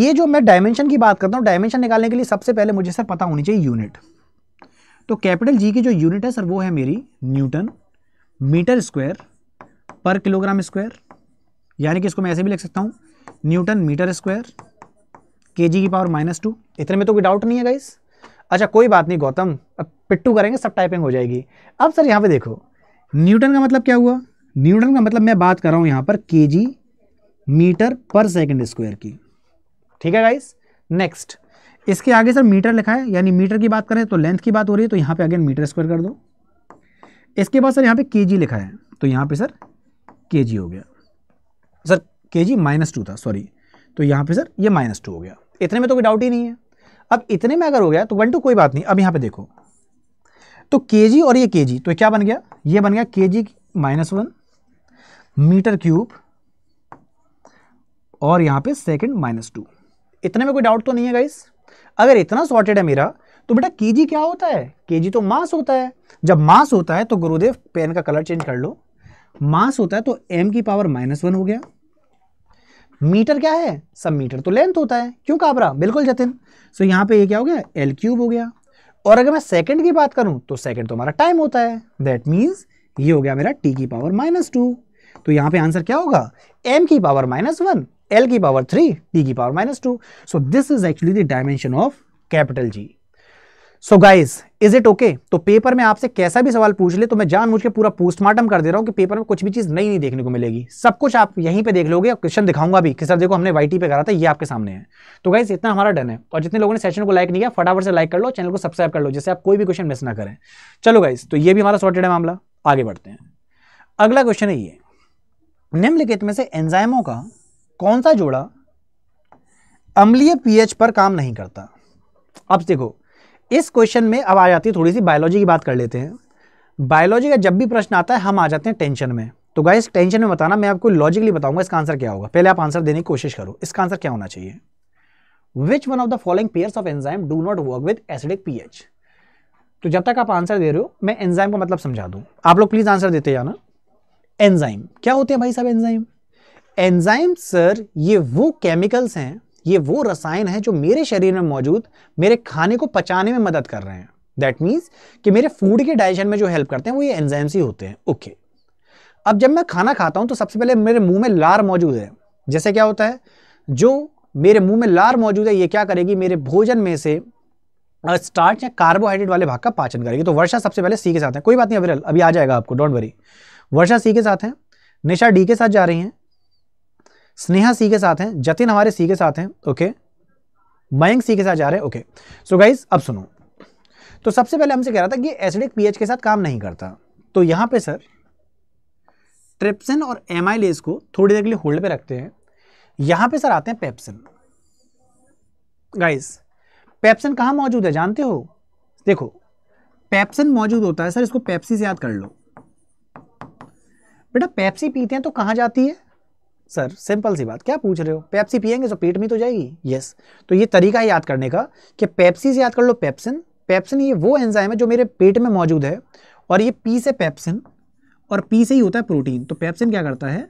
ये जो मैं डायमेंशन की बात करता हूँ डायमेंशन निकालने के लिए सबसे पहले मुझे सर पता होनी चाहिए यूनिट तो कैपिटल जी की जो यूनिट है सर वो है मेरी न्यूटन मीटर स्क्वायर पर किलोग्राम स्क्वायर यानी कि इसको मैं ऐसे भी लिख सकता हूँ न्यूटन मीटर स्क्वायर के जी की पावर माइनस टू इतने में तो कोई डाउट नहीं है गाइज़ अच्छा कोई बात नहीं गौतम अब पिट्टू करेंगे सब टाइपिंग हो जाएगी अब सर यहाँ पे देखो न्यूटन का मतलब क्या हुआ न्यूटन का मतलब मैं बात कर रहा हूँ यहाँ पर के जी मीटर पर सेकेंड स्क्वायर की ठीक है गाइस नेक्स्ट इसके आगे सर मीटर लिखा है यानी मीटर की बात करें तो लेंथ की बात हो रही है तो यहाँ पे अगेन मीटर स्क्वायर कर दो इसके बाद सर यहाँ पे के लिखा है तो यहाँ पे सर के हो गया sir K G minus two था सॉरी तो यहाँ पे सर ये माइनस टू हो गया इतने में तो कोई डाउट ही नहीं है अब इतने में अगर हो गया तो वन टू कोई बात नहीं अब यहाँ पे देखो तो के और ये के तो क्या बन गया ये बन गया K G minus one metre cube और यहाँ पे सेकंड माइनस टू इतने में कोई डाउट तो नहीं है गाइस अगर इतना सॉर्टेड है मेरा तो बेटा केजी क्या होता है केजी तो मास होता है जब मास होता है तो गुरुदेव पेन का कलर चेंज कर लो मास होता है तो एम की पावर माइनस वन हो गया मीटर क्या है सब मीटर तो लेंथ होता है क्यों काबरा बिल्कुल जतिन सो यहाँ पे ये क्या हो गया एल क्यूब हो गया और अगर मैं सेकंड की बात करूँ तो सेकंड तो हमारा टाइम होता है दैट मीन्स ये हो गया मेरा टी की पावर माइनस टू तो यहाँ पे आंसर क्या होगा एम की पावर माइनस वन एल की पावर थ्री टी की power minus two so this is actually the dimension of capital G so guys is it okay तो पेपर में आपसे कैसा भी सवाल पूछ ले तो मैं जान मुझे पूरा पोस्टमार्टम कर दे रहा हूँ कि पेपर में कुछ भी चीज़ नई नहीं देखने को मिलेगी सब कुछ आप यहीं पे देख लोगे क्वेश्चन दिखाऊंगा भी कि सर देखो हमने वाई पे करा था ये आपके सामने है तो गाइज इतना हमारा डन है और जितने लोगों ने सेशन को लाइक नहीं किया फटाफट से लाइक कर लो चैनल को सब्सक्राइब कर लो जिससे आप कोई भी क्वेश्चन मिस ना करें चलो गाइज तो ये भी हमारा सॉर्टेड है मामला आगे बढ़ते हैं अगला क्वेश्चन है ये निम्नलिखित में से एंजाइमों का कौन सा जोड़ा अम्लीय पीएच पर काम नहीं करता अब देखो इस क्वेश्चन में अब आ जाती है थोड़ी सी बायोलॉजी की बात कर लेते हैं बायोलॉजी का जब भी प्रश्न आता है हम आ जाते हैं टेंशन में तो गाइस टेंशन में बताना मैं आपको लॉजिकली बताऊंगा इसका आंसर क्या होगा पहले आप आंसर देने की कोशिश करो इसका आंसर क्या होना चाहिए which one of the following pairs of enzyme do not work with acidic P तो जब तक आप आंसर दे रहे हो मैं एंजाइम को मतलब समझा दूँ आप लोग प्लीज आंसर देते जाना एंजाइम क्या होते हैं भाई साहब एंजाइम एंजाइम सर ये वो केमिकल्स हैं ये वो रसायन है जो मेरे शरीर में मौजूद मेरे खाने को पचाने में मदद कर रहे हैं दैट मीन्स कि मेरे फूड के डाइजेशन में जो हेल्प करते हैं वो ये एंजाइम्स ही होते हैं ओके okay. अब जब मैं खाना खाता हूँ तो सबसे पहले मेरे मुंह में लार मौजूद है जैसे क्या होता है जो मेरे मुंह में लार मौजूद है ये क्या करेगी मेरे भोजन में से स्टार्च या कार्बोहाइड्रेट वाले भाग का पाचन करेगी तो वर्षा सबसे पहले सी के साथ है कोई बात नहीं अविरल अभी आ जाएगा आपको डोंट वरी वर्षा सी के साथ हैं निशा डी के साथ जा रही हैं स्नेहा सी के साथ हैं जतिन हमारे सी के साथ हैं ओके मयंक सी के साथ जा रहे हैं ओके सो गाइज अब सुनो तो सबसे पहले हमसे कह रहा था कि एसिडिक पीएच के साथ काम नहीं करता तो यहां पे सर ट्रिप्सिन और एमाइलेज को थोड़ी देर के लिए होल्ड पे रखते हैं यहां पे सर आते हैं पेप्सिन गाइस पेप्सिन कहाँ मौजूद है जानते हो देखो पेप्सिन मौजूद होता है सर इसको पेप्सी से याद कर लो बेटा पेप्सी पीते हैं तो कहाँ जाती है सर सिंपल सी बात क्या पूछ रहे हो पेप्सी पियेंगे तो पेट में तो जाएगी यस तो ये तरीका याद करने का कि पेप्सी से याद कर लो पेप्सिन पेप्सिन ये वो एंजाइम है जो मेरे पेट में मौजूद है और ये पी से पेप्सिन और पी से ही होता है प्रोटीन तो पेप्सिन क्या करता है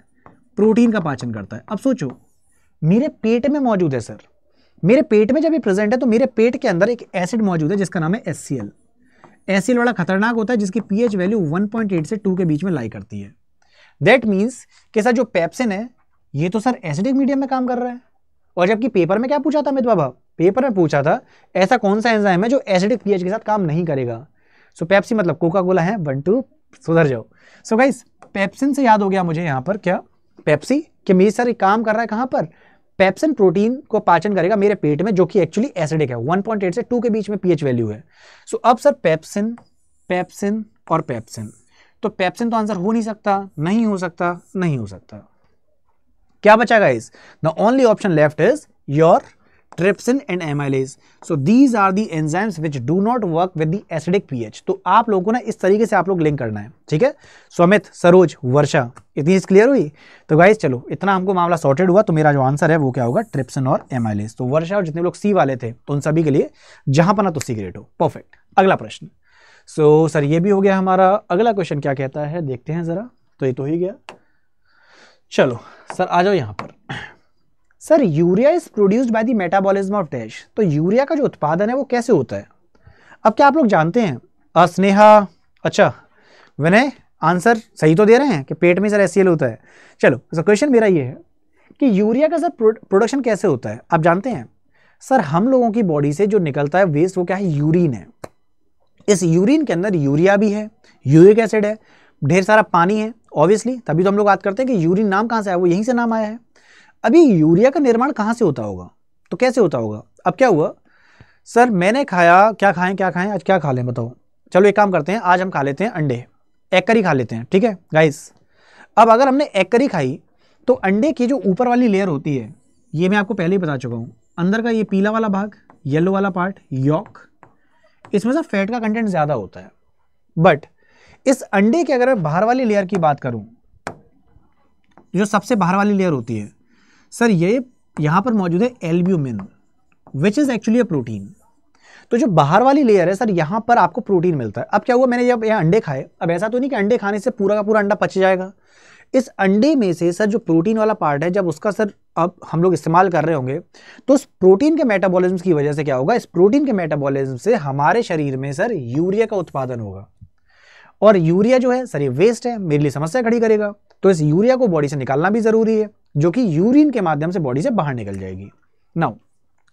प्रोटीन का पाचन करता है अब सोचो मेरे पेट में मौजूद है सर मेरे पेट में जब ये प्रेजेंट है तो मेरे पेट के अंदर एक एसिड मौजूद है जिसका नाम है एस एल बड़ा खतरनाक होता है जिसकी पीएच वैल्यू 1.8 से 2 के बीच में लाई करती है दैट मीन्स कि सर जो पेप्सिन है ये तो सर एसिडिक मीडियम में काम कर रहा है और जबकि पेपर में क्या पूछा था मितवा बाबा पेपर में पूछा था ऐसा कौन सा एंजाइम है जो एसिडिक पीएच के साथ काम नहीं करेगा सो so, पेप्सी मतलब कोका कोला है वन टू सुधर जाओ सो गाइस पेप्सिन से याद हो गया मुझे यहाँ पर क्या पेप्सी कि मेरी सर काम कर रहा है कहाँ पर पेप्सिन प्रोटीन को पाचन करेगा मेरे पेट में जो कि एक्चुअली एसिडिक है एट से टू के बीच में पीएच वैल्यू है सो so, अब सर पेप्सिन पेप्सिन और पेप्सिन तो पेप्सिन तो आंसर हो नहीं सकता नहीं हो सकता नहीं हो सकता क्या बचा guys the only option left is your trypsin and amylase so these are the enzymes which do not work with the acidic pH तो आप लोगों को ना इस तरीके से आप लोग लिंक करना है ठीक है स्वमित सरोज वर्षा इतनी चीज क्लियर हुई तो गाइज चलो इतना हमको मामला सॉर्टेड हुआ तो मेरा जो आंसर है वो क्या होगा ट्रिप्सिन और एमाइलेज तो वर्षा और जितने लोग सी वाले थे तो उन सभी के लिए जहां पर ना तो सी हो परफेक्ट अगला प्रश्न सो so, सर ये भी हो गया हमारा अगला क्वेश्चन क्या कहता है देखते हैं ज़रा तो ये तो ही गया चलो सर आ जाओ यहाँ पर sir urea is produced by the metabolism of dash तो यूरिया का जो उत्पादन है वो कैसे होता है अब क्या आप लोग जानते हैं अस्नेहा अच्छा विनय आंसर सही तो दे रहे हैं कि पेट में सर एसीएल होता है चलो सर क्वेश्चन मेरा ये है कि यूरिया का सर प्रोडक्शन कैसे होता है आप जानते हैं सर हम लोगों की बॉडी से जो निकलता है वेस्ट वो क्या है यूरिन है इस यूरिन के अंदर यूरिया भी है यूरिक एसिड है ढेर सारा पानी है ऑब्वियसली तभी तो हम लोग बात करते हैं कि यूरिन नाम कहाँ से आया वो यहीं से नाम आया है अभी यूरिया का निर्माण कहाँ से होता होगा तो कैसे होता होगा अब क्या हुआ सर मैंने खाया क्या खाएं क्या खाएं आज क्या खा लें बताओ चलो एक काम करते हैं आज हम खा लेते हैं अंडे एक करी खा लेते हैं ठीक है गाइस अब अगर हमने एक करी खाई तो अंडे की जो ऊपर वाली लेयर होती है ये मैं आपको पहले ही बता चुका हूँ अंदर का ये पीला वाला भाग येलो वाला पार्ट यॉक इसमें सर फैट का कंटेंट ज़्यादा होता है बट इस अंडे के अगर बाहर वाली लेयर की बात करूँ जो सबसे बाहर वाली लेयर होती है सर ये यहाँ पर मौजूद है albumin which is actually a protein तो जो बाहर वाली लेयर है सर यहाँ पर आपको प्रोटीन मिलता है अब क्या हुआ मैंने जब यहाँ अंडे खाए अब ऐसा तो नहीं कि अंडे खाने से पूरा का पूरा अंडा पच जाएगा इस अंडे में से सर जो प्रोटीन वाला पार्ट है जब उसका सर अब हम लोग इस्तेमाल कर रहे होंगे तो उस प्रोटीन के मेटाबॉलिज्म की वजह से क्या होगा इस प्रोटीन के मेटाबॉलिज्म से हमारे शरीर में सर यूरिया का उत्पादन होगा और यूरिया जो है सर ये वेस्ट है मेरे लिए समस्या खड़ी करेगा तो इस यूरिया को बॉडी से निकालना भी ज़रूरी है जो कि यूरिन के माध्यम से बॉडी से बाहर निकल जाएगी now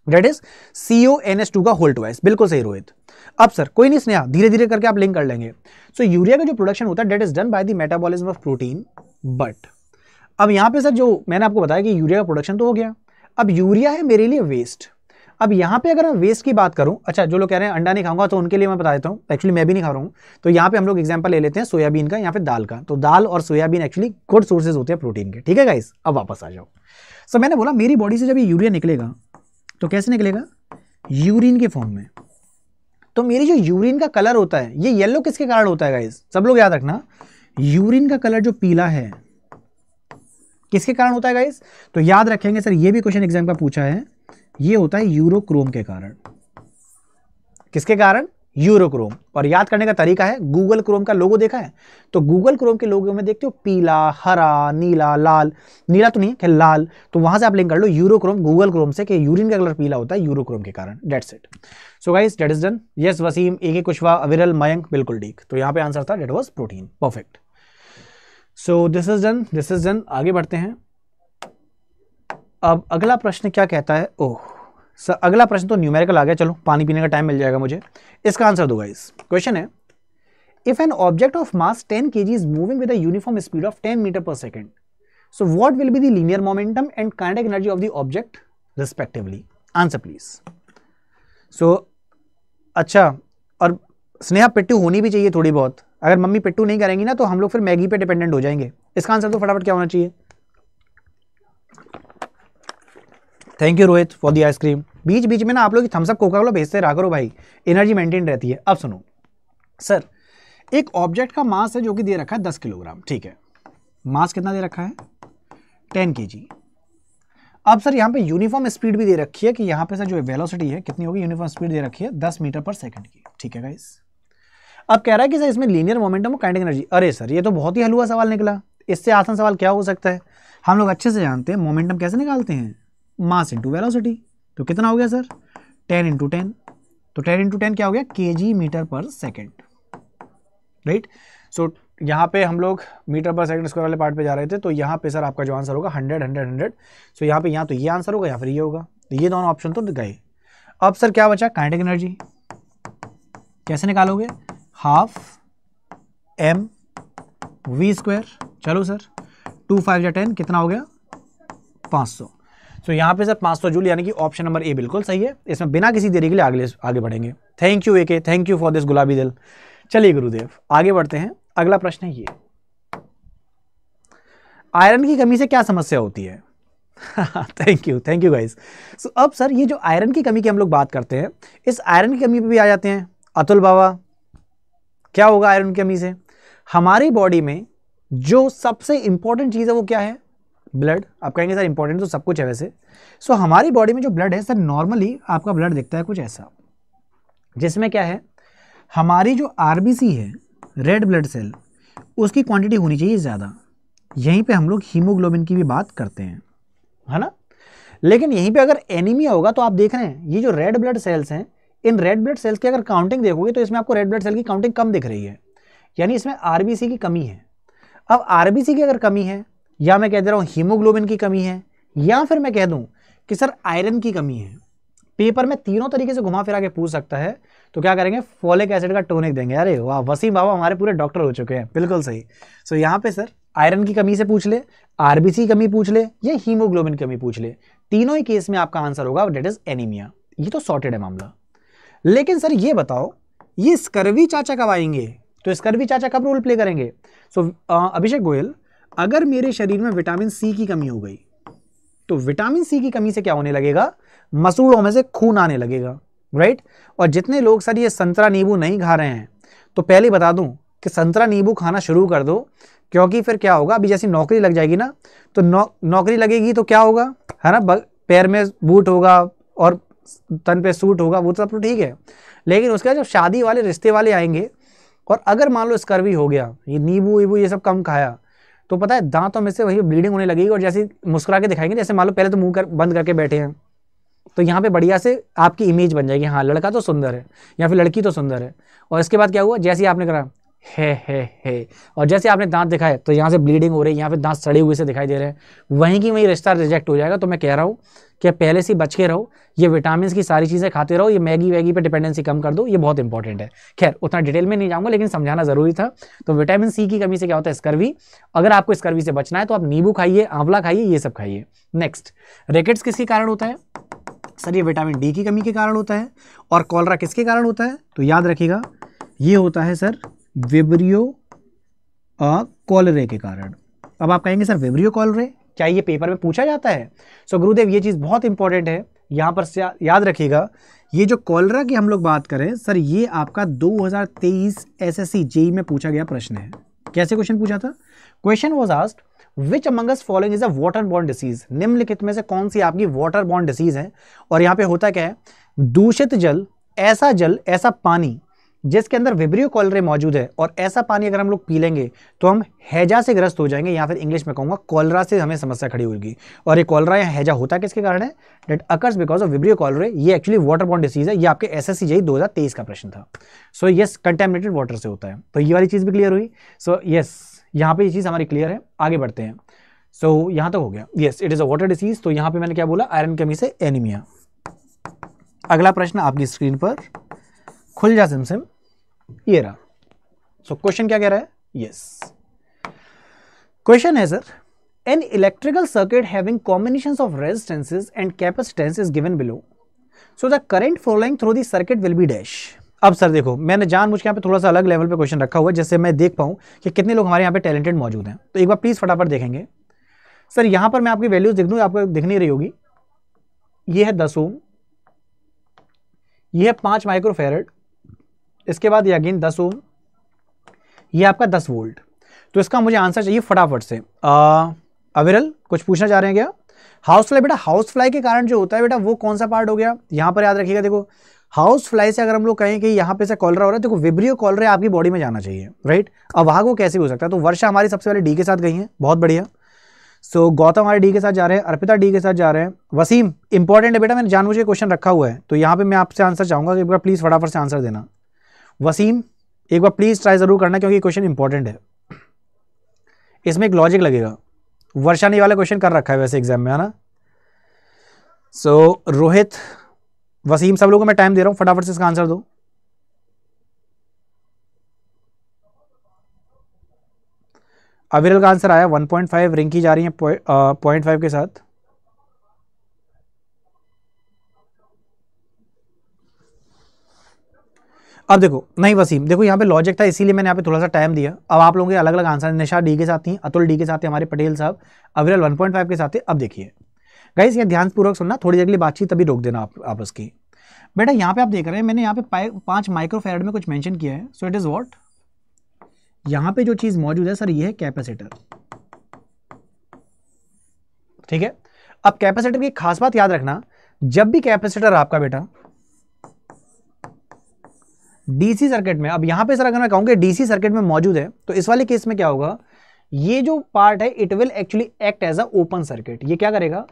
that is C O N S two का होल्ड वाइस बिल्कुल सही रोहित अब सर कोई नहीं स्नेहा धीरे धीरे करके आप लिंक कर लेंगे सो so, यूरिया का जो प्रोडक्शन होता है that is done by the metabolism of protein but अब यहाँ पे सर जो मैंने आपको बताया कि यूरिया का प्रोडक्शन तो हो गया अब यूरिया है मेरे लिए वेस्ट अब यहाँ पे अगर मैं वेस्ट की बात करूँ अच्छा जो लोग कह रहे हैं अंडा नहीं खाऊंगा तो उनके लिए मैं बता देता हूँ एक्चुअली मैं भी नहीं खा रहा हूँ तो यहाँ पे हम लोग एग्जाम्पल ले लेते हैं सोयाबीन का यहाँ पे दाल का तो दाल और सोयाबीन एक्चुअली गुड सोर्सेज होते हैं प्रोटीन के ठीक है गाइस अब वापस आ जाओ सो मैंने बोला मेरी बॉडी से जब यूरिया निकलेगा तो कैसे निकलेगा यूरिन के फॉर्म में तो मेरी जो यूरिन का कलर होता है ये येलो किसके कारण होता है गाइज सब लोग याद रखना यूरिन का कलर जो पीला है किसके कारण होता है गाइज तो याद रखेंगे सर ये भी क्वेश्चन एग्जाम का पूछा है ये होता है यूरोक्रोम के कारण किसके कारण यूरोक्रोम और याद करने का तरीका है गूगल क्रोम का लोगो देखा है तो गूगल क्रोम के लोगो में देखते हो पीला हरा नीला लाल नीला तो नहीं है लाल तो वहां से आप लिंक कर लो यूरोक्रोम गूगल क्रोम से कि यूरिन का कलर पीला होता है यूरोक्रोम के कारण that's it so guys that is done yes Waseem A K Kushwaha अविरल मयंक बिल्कुल ठीक तो यहाँ पे आंसर था that was protein perfect so this is done this is done आगे बढ़ते हैं अब अगला प्रश्न क्या कहता है ओह सर अगला प्रश्न तो न्यूमेरिकल आ गया चलो पानी पीने का टाइम मिल जाएगा मुझे इसका आंसर दो गाइस क्वेश्चन है if an object of mass 10 K G is moving a uniform speed of 10 meter per second so what will be the linear momentum and kinetic energy of the object respectively answer please so अच्छा और स्नेहा पिट्टू होनी भी चाहिए थोड़ी बहुत अगर mummy पिट्टू नहीं करेंगी ना तो हम लोग फिर मैगी पे डिपेंडेंट हो जाएंगे इसका आंसर तो फटाफट क्या होना चाहिए thank you Rohit for the ice cream बीच बीच में ना आप लोग थम्सअप कोका कोला भेजते रहा करो भाई एनर्जी मेंटेन रहती है अब सुनो सर एक ऑब्जेक्ट का मास है जो कि दे रखा है दस किलोग्राम ठीक है मास कितना दे रखा है टेन के जी अब सर यहाँ पे यूनिफॉर्म स्पीड भी दे रखी है कि यहाँ पे सर जो वेलोसिटी है कितनी होगी यूनिफॉर्म स्पीड दे रखी है दस मीटर पर सेकंड की ठीक है गाइस अब कह रहा है कि सर इसमें लीनियर मोमेंटम और काइनेटिक एनर्जी अरे सर ये तो बहुत ही हलवा सवाल निकला इससे आसान सवाल क्या हो सकता है हम लोग अच्छे से जानते हैं मोमेंटम कैसे निकालते हैं मास इंटू वेलोसिटी तो कितना हो गया सर टेन इंटू टेन तो टेन इंटू टेन क्या हो गया के जी मीटर पर सेकेंड राइट सो यहाँ पे हम लोग मीटर पर सेकंड स्क्वायर वाले पार्ट पे जा रहे थे तो यहाँ पे सर आपका जो आंसर होगा हंड्रेड हंड्रेड हंड्रेड सो यहाँ पे यहाँ तो ये आंसर होगा या फिर ये होगा तो ये दोनों ऑप्शन तो गए अब सर क्या बचा काइनेटिक एनर्जी कैसे निकालोगे हाफ एम वी स्क्वायर चलो सर टू फाइव या टेन कितना हो गया पाँच सौ सो यहाँ पे सर 500 जूल यानी कि ऑप्शन नंबर ए बिल्कुल सही है इसमें बिना किसी देरी के लिए आगे आगे बढ़ेंगे thank you okay thank you for this गुलाबी दिल चलिए गुरुदेव आगे बढ़ते हैं अगला प्रश्न है ये आयरन की कमी से क्या समस्या होती है thank you thank you guys so अब सर ये जो आयरन की कमी की हम लोग बात करते हैं इस आयरन की कमी पर भी आ जाते हैं अतुल बाबा क्या होगा आयरन की कमी से हमारी बॉडी में जो सबसे इंपॉर्टेंट चीज़ है वो क्या है ब्लड आप कहेंगे सर इंपॉर्टेंट तो सब कुछ है वैसे सो so, हमारी बॉडी में जो ब्लड है सर नॉर्मली आपका ब्लड दिखता है कुछ ऐसा जिसमें क्या है हमारी जो आर है रेड ब्लड सेल उसकी क्वांटिटी होनी चाहिए ज़्यादा यहीं पे हम लोग हीमोग्लोबिन की भी बात करते हैं है ना लेकिन यहीं पे अगर एनीमिया होगा तो आप देख रहे हैं ये जो रेड ब्लड सेल्स हैं इन रेड ब्लड सेल्स की अगर काउंटिंग देखोगे तो इसमें आपको रेड ब्लड सेल की काउंटिंग कम दिख रही है यानी इसमें आर की कमी है अब आर की अगर कमी है या मैं कह दे रहा हूँ हीमोग्लोबिन की कमी है या फिर मैं कह दूँ कि सर आयरन की कमी है पेपर में तीनों तरीके से घुमा फिरा के पूछ सकता है तो क्या करेंगे फॉलिक एसिड का टोनिक देंगे अरे वाह वसीम बाबा हमारे पूरे डॉक्टर हो चुके हैं बिल्कुल सही सो so, यहाँ पे सर आयरन की कमी से पूछ ले आरबीसी की कमी पूछ ले या हीमोग्लोबिन की कमी पूछ ले तीनों ही केस में आपका आंसर होगा डेट इज एनीमिया ये तो सॉर्टेड है मामला लेकिन सर ये बताओ ये स्कर्वी चाचा कब आएंगे तो स्कर्वी चाचा कब रोल प्ले करेंगे सो so, अभिषेक गोयल अगर मेरे शरीर में विटामिन सी की कमी हो गई तो विटामिन सी की कमी से क्या होने लगेगा मसूड़ों में से खून आने लगेगा राइट और जितने लोग सर ये संतरा नींबू नहीं खा रहे हैं तो पहले बता दूं कि संतरा नींबू खाना शुरू कर दो क्योंकि फिर क्या होगा अभी जैसी नौकरी लग जाएगी ना तो नौ, नौकरी लगेगी तो क्या होगा है ना पैर में बूट होगा और तन पे सूट होगा वो तो सब तो ठीक है लेकिन उसके बाद जब शादी वाले रिश्ते वाले आएंगे और अगर मान लो स्कर्वी हो गया ये नींबू वीबू ये सब कम खाया तो पता है दांतों में से वही ब्लीडिंग होने लगेगी और जैसे मुस्कुरा के दिखाएंगे जैसे मान लो पहले तो मुंह कर बंद करके बैठे हैं तो यहाँ पे बढ़िया से आपकी इमेज बन जाएगी हाँ लड़का तो सुंदर है या फिर लड़की तो सुंदर है और इसके बाद क्या हुआ जैसे ही आपने करा है है है और जैसे आपने दांत दिखाए तो यहाँ से ब्लीडिंग हो रही है यहाँ पे दांत सड़े हुए से दिखाई दे रहे हैं वहीं की वहीं रिश्ता रिजेक्ट हो जाएगा तो मैं कह रहा हूँ कि पहले से बच के रहो ये विटामिन की सारी चीज़ें खाते रहो ये मैगी वैगी पे डिपेंडेंसी कम कर दो ये बहुत इंपॉर्टेंट है खैर उतना डिटेल में नहीं जाऊँगा लेकिन समझाना ज़रूरी था तो विटामिन सी की कमी से क्या होता है स्कर्वी अगर आपको स्कर्वी से बचना है तो आप नींबू खाइए आंवला खाइए ये सब खाइए नेक्स्ट रेकेट्स किसके कारण होता है सर ये विटामिन डी की कमी के कारण होता है और कॉलरा किसके कारण होता है तो याद रखिएगा ये होता है सर विब्रियो कॉलरे के कारण अब आप कहेंगे सर विब्रियो कॉलरे क्या ये पेपर में पूछा जाता है सो so, गुरुदेव ये चीज़ बहुत इंपॉर्टेंट है यहाँ पर याद रखिएगा ये जो कॉलरा की हम लोग बात करें सर ये आपका 2023 एसएससी जेई में पूछा गया प्रश्न है कैसे क्वेश्चन पूछा था question was asked which amongst following is a water बॉन्ड डिसीज निम्नलिखित में से कौन सी आपकी वाटर बॉन्ड डिसीज है और यहाँ पे होता क्या है दूषित जल ऐसा जल ऐसा पानी जिसके अंदर विब्रियो कॉलरे मौजूद है और ऐसा पानी अगर हम लोग पी लेंगे तो हम हैजा से ग्रस्त हो जाएंगे या फिर इंग्लिश में कहूंगा कॉलरा से हमें समस्या खड़ी होगी और ये कॉलरा या हैजा होता किसके कारण है that occurs because of Vibrio cholerae ये एक्चुअली वाटर बॉन्ड डिसीज है ये आपके एस एस सी का प्रश्न था सो यस कंटेमिनेटेड वाटर से होता है तो ये वाली चीज़ भी क्लियर हुई सो यस यहाँ पर ये चीज़ हमारी क्लियर है आगे बढ़ते हैं सो so, यहाँ तक तो हो गया yes it is a water disease तो यहाँ पर मैंने क्या बोला आयरन कमी से एनीमिया अगला प्रश्न आपकी स्क्रीन पर खुल जा सिम सिम ये रहा सो so, क्वेश्चन क्या कह रहा है यस क्वेश्चन है sir an electrical circuit having combination of resistances and capacitance is given below so the current flowing through the circuit will be dash अब सर देखो मैंने जान मुझे यहाँ पे थोड़ा सा अलग लेवल पे क्वेश्चन रखा हुआ है जैसे मैं देख पाऊँ कि कितने लोग हमारे यहाँ पे टैलेंटेड मौजूद हैं तो एक बार प्लीज़ फटाफट देखेंगे सर यहाँ पर मैं आपकी वैल्यूज देख दूँ आपको दिख नहीं रही होगी ये है दस ओम ये है पाँच माइक्रोफेरेड इसके बाद ये अगेन दस ओम ये आपका दस वोल्ट तो इसका मुझे आंसर चाहिए फटाफट से अविरल कुछ पूछना चाह रहे हैं क्या हाउस फ्लाई बेटा हाउस फ्लाई के कारण जो होता है बेटा वो कौन सा पार्ट हो गया यहाँ पर याद रखिएगा देखो हाउस फ्लाई से अगर हम लोग कहें कि यहाँ पे से कॉलरा हो रहा है देखो विब्रियो कॉलरा आपकी बॉडी में जाना चाहिए राइट अब वहाँ को कैसे हो सकता है तो वर्षा हमारी सबसे पहले डी के साथ गई है बहुत बढ़िया सो so, गौतम हमारे डी के साथ जा रहे हैं अर्पिता डी के साथ जा रहे हैं वसीम इंपॉर्टेंट है बेटा मैंने जानबूझ क्वेश्चन रखा हुआ है तो यहाँ पे मैं आपसे आंसर चाहूँगा कि प्लीज़ फटाफट से आंसर देना वसीम एक बार प्लीज़ ट्राई ज़रूर करना क्योंकि क्वेश्चन इंपॉर्टेंट है इसमें एक लॉजिक लगेगा वर्षा ने वाला क्वेश्चन कर रखा है वैसे एग्जाम में है ना सो so, रोहित वसीम सब लोगों को मैं टाइम दे रहा हूं फटाफट से इसका आंसर दो अविरल का आंसर आया 1.5 रिंकी जा रही है पॉइंट फाइव के साथ अब देखो नहीं वसीम देखो यहाँ पे लॉजिक था इसीलिए मैंने यहाँ पे थोड़ा सा टाइम दिया अब आप लोगों के अलग अलग आंसर निशा डी के साथ थी अतुल डी के साथ थे हमारे पटेल साहब अविरल 1.5 के साथ अब देखिए गाइस ये ध्यानपूर्वक सुनना थोड़ी देर के लिए बातचीत तभी रोक देना आप आपस की बेटा यहाँ पे आप देख रहे हैं मैंने यहाँ पे पाँच फेरेड में कुछ मैंशन किया है सो इट इज़ वॉट यहाँ पे जो चीज़ मौजूद है सर ये है कैपेसिटर ठीक है अब कैपेसिटर की खास बात याद रखना जब भी कैपेसिटर आपका बेटा डीसी सर्किट में अब यहाँ पे सर अगर मैं कहूँगी डीसी सर्किट में मौजूद है तो इस वाले केस में क्या होगा ये जो पार्ट है it will actually act as a open circuit ये क्या करेगा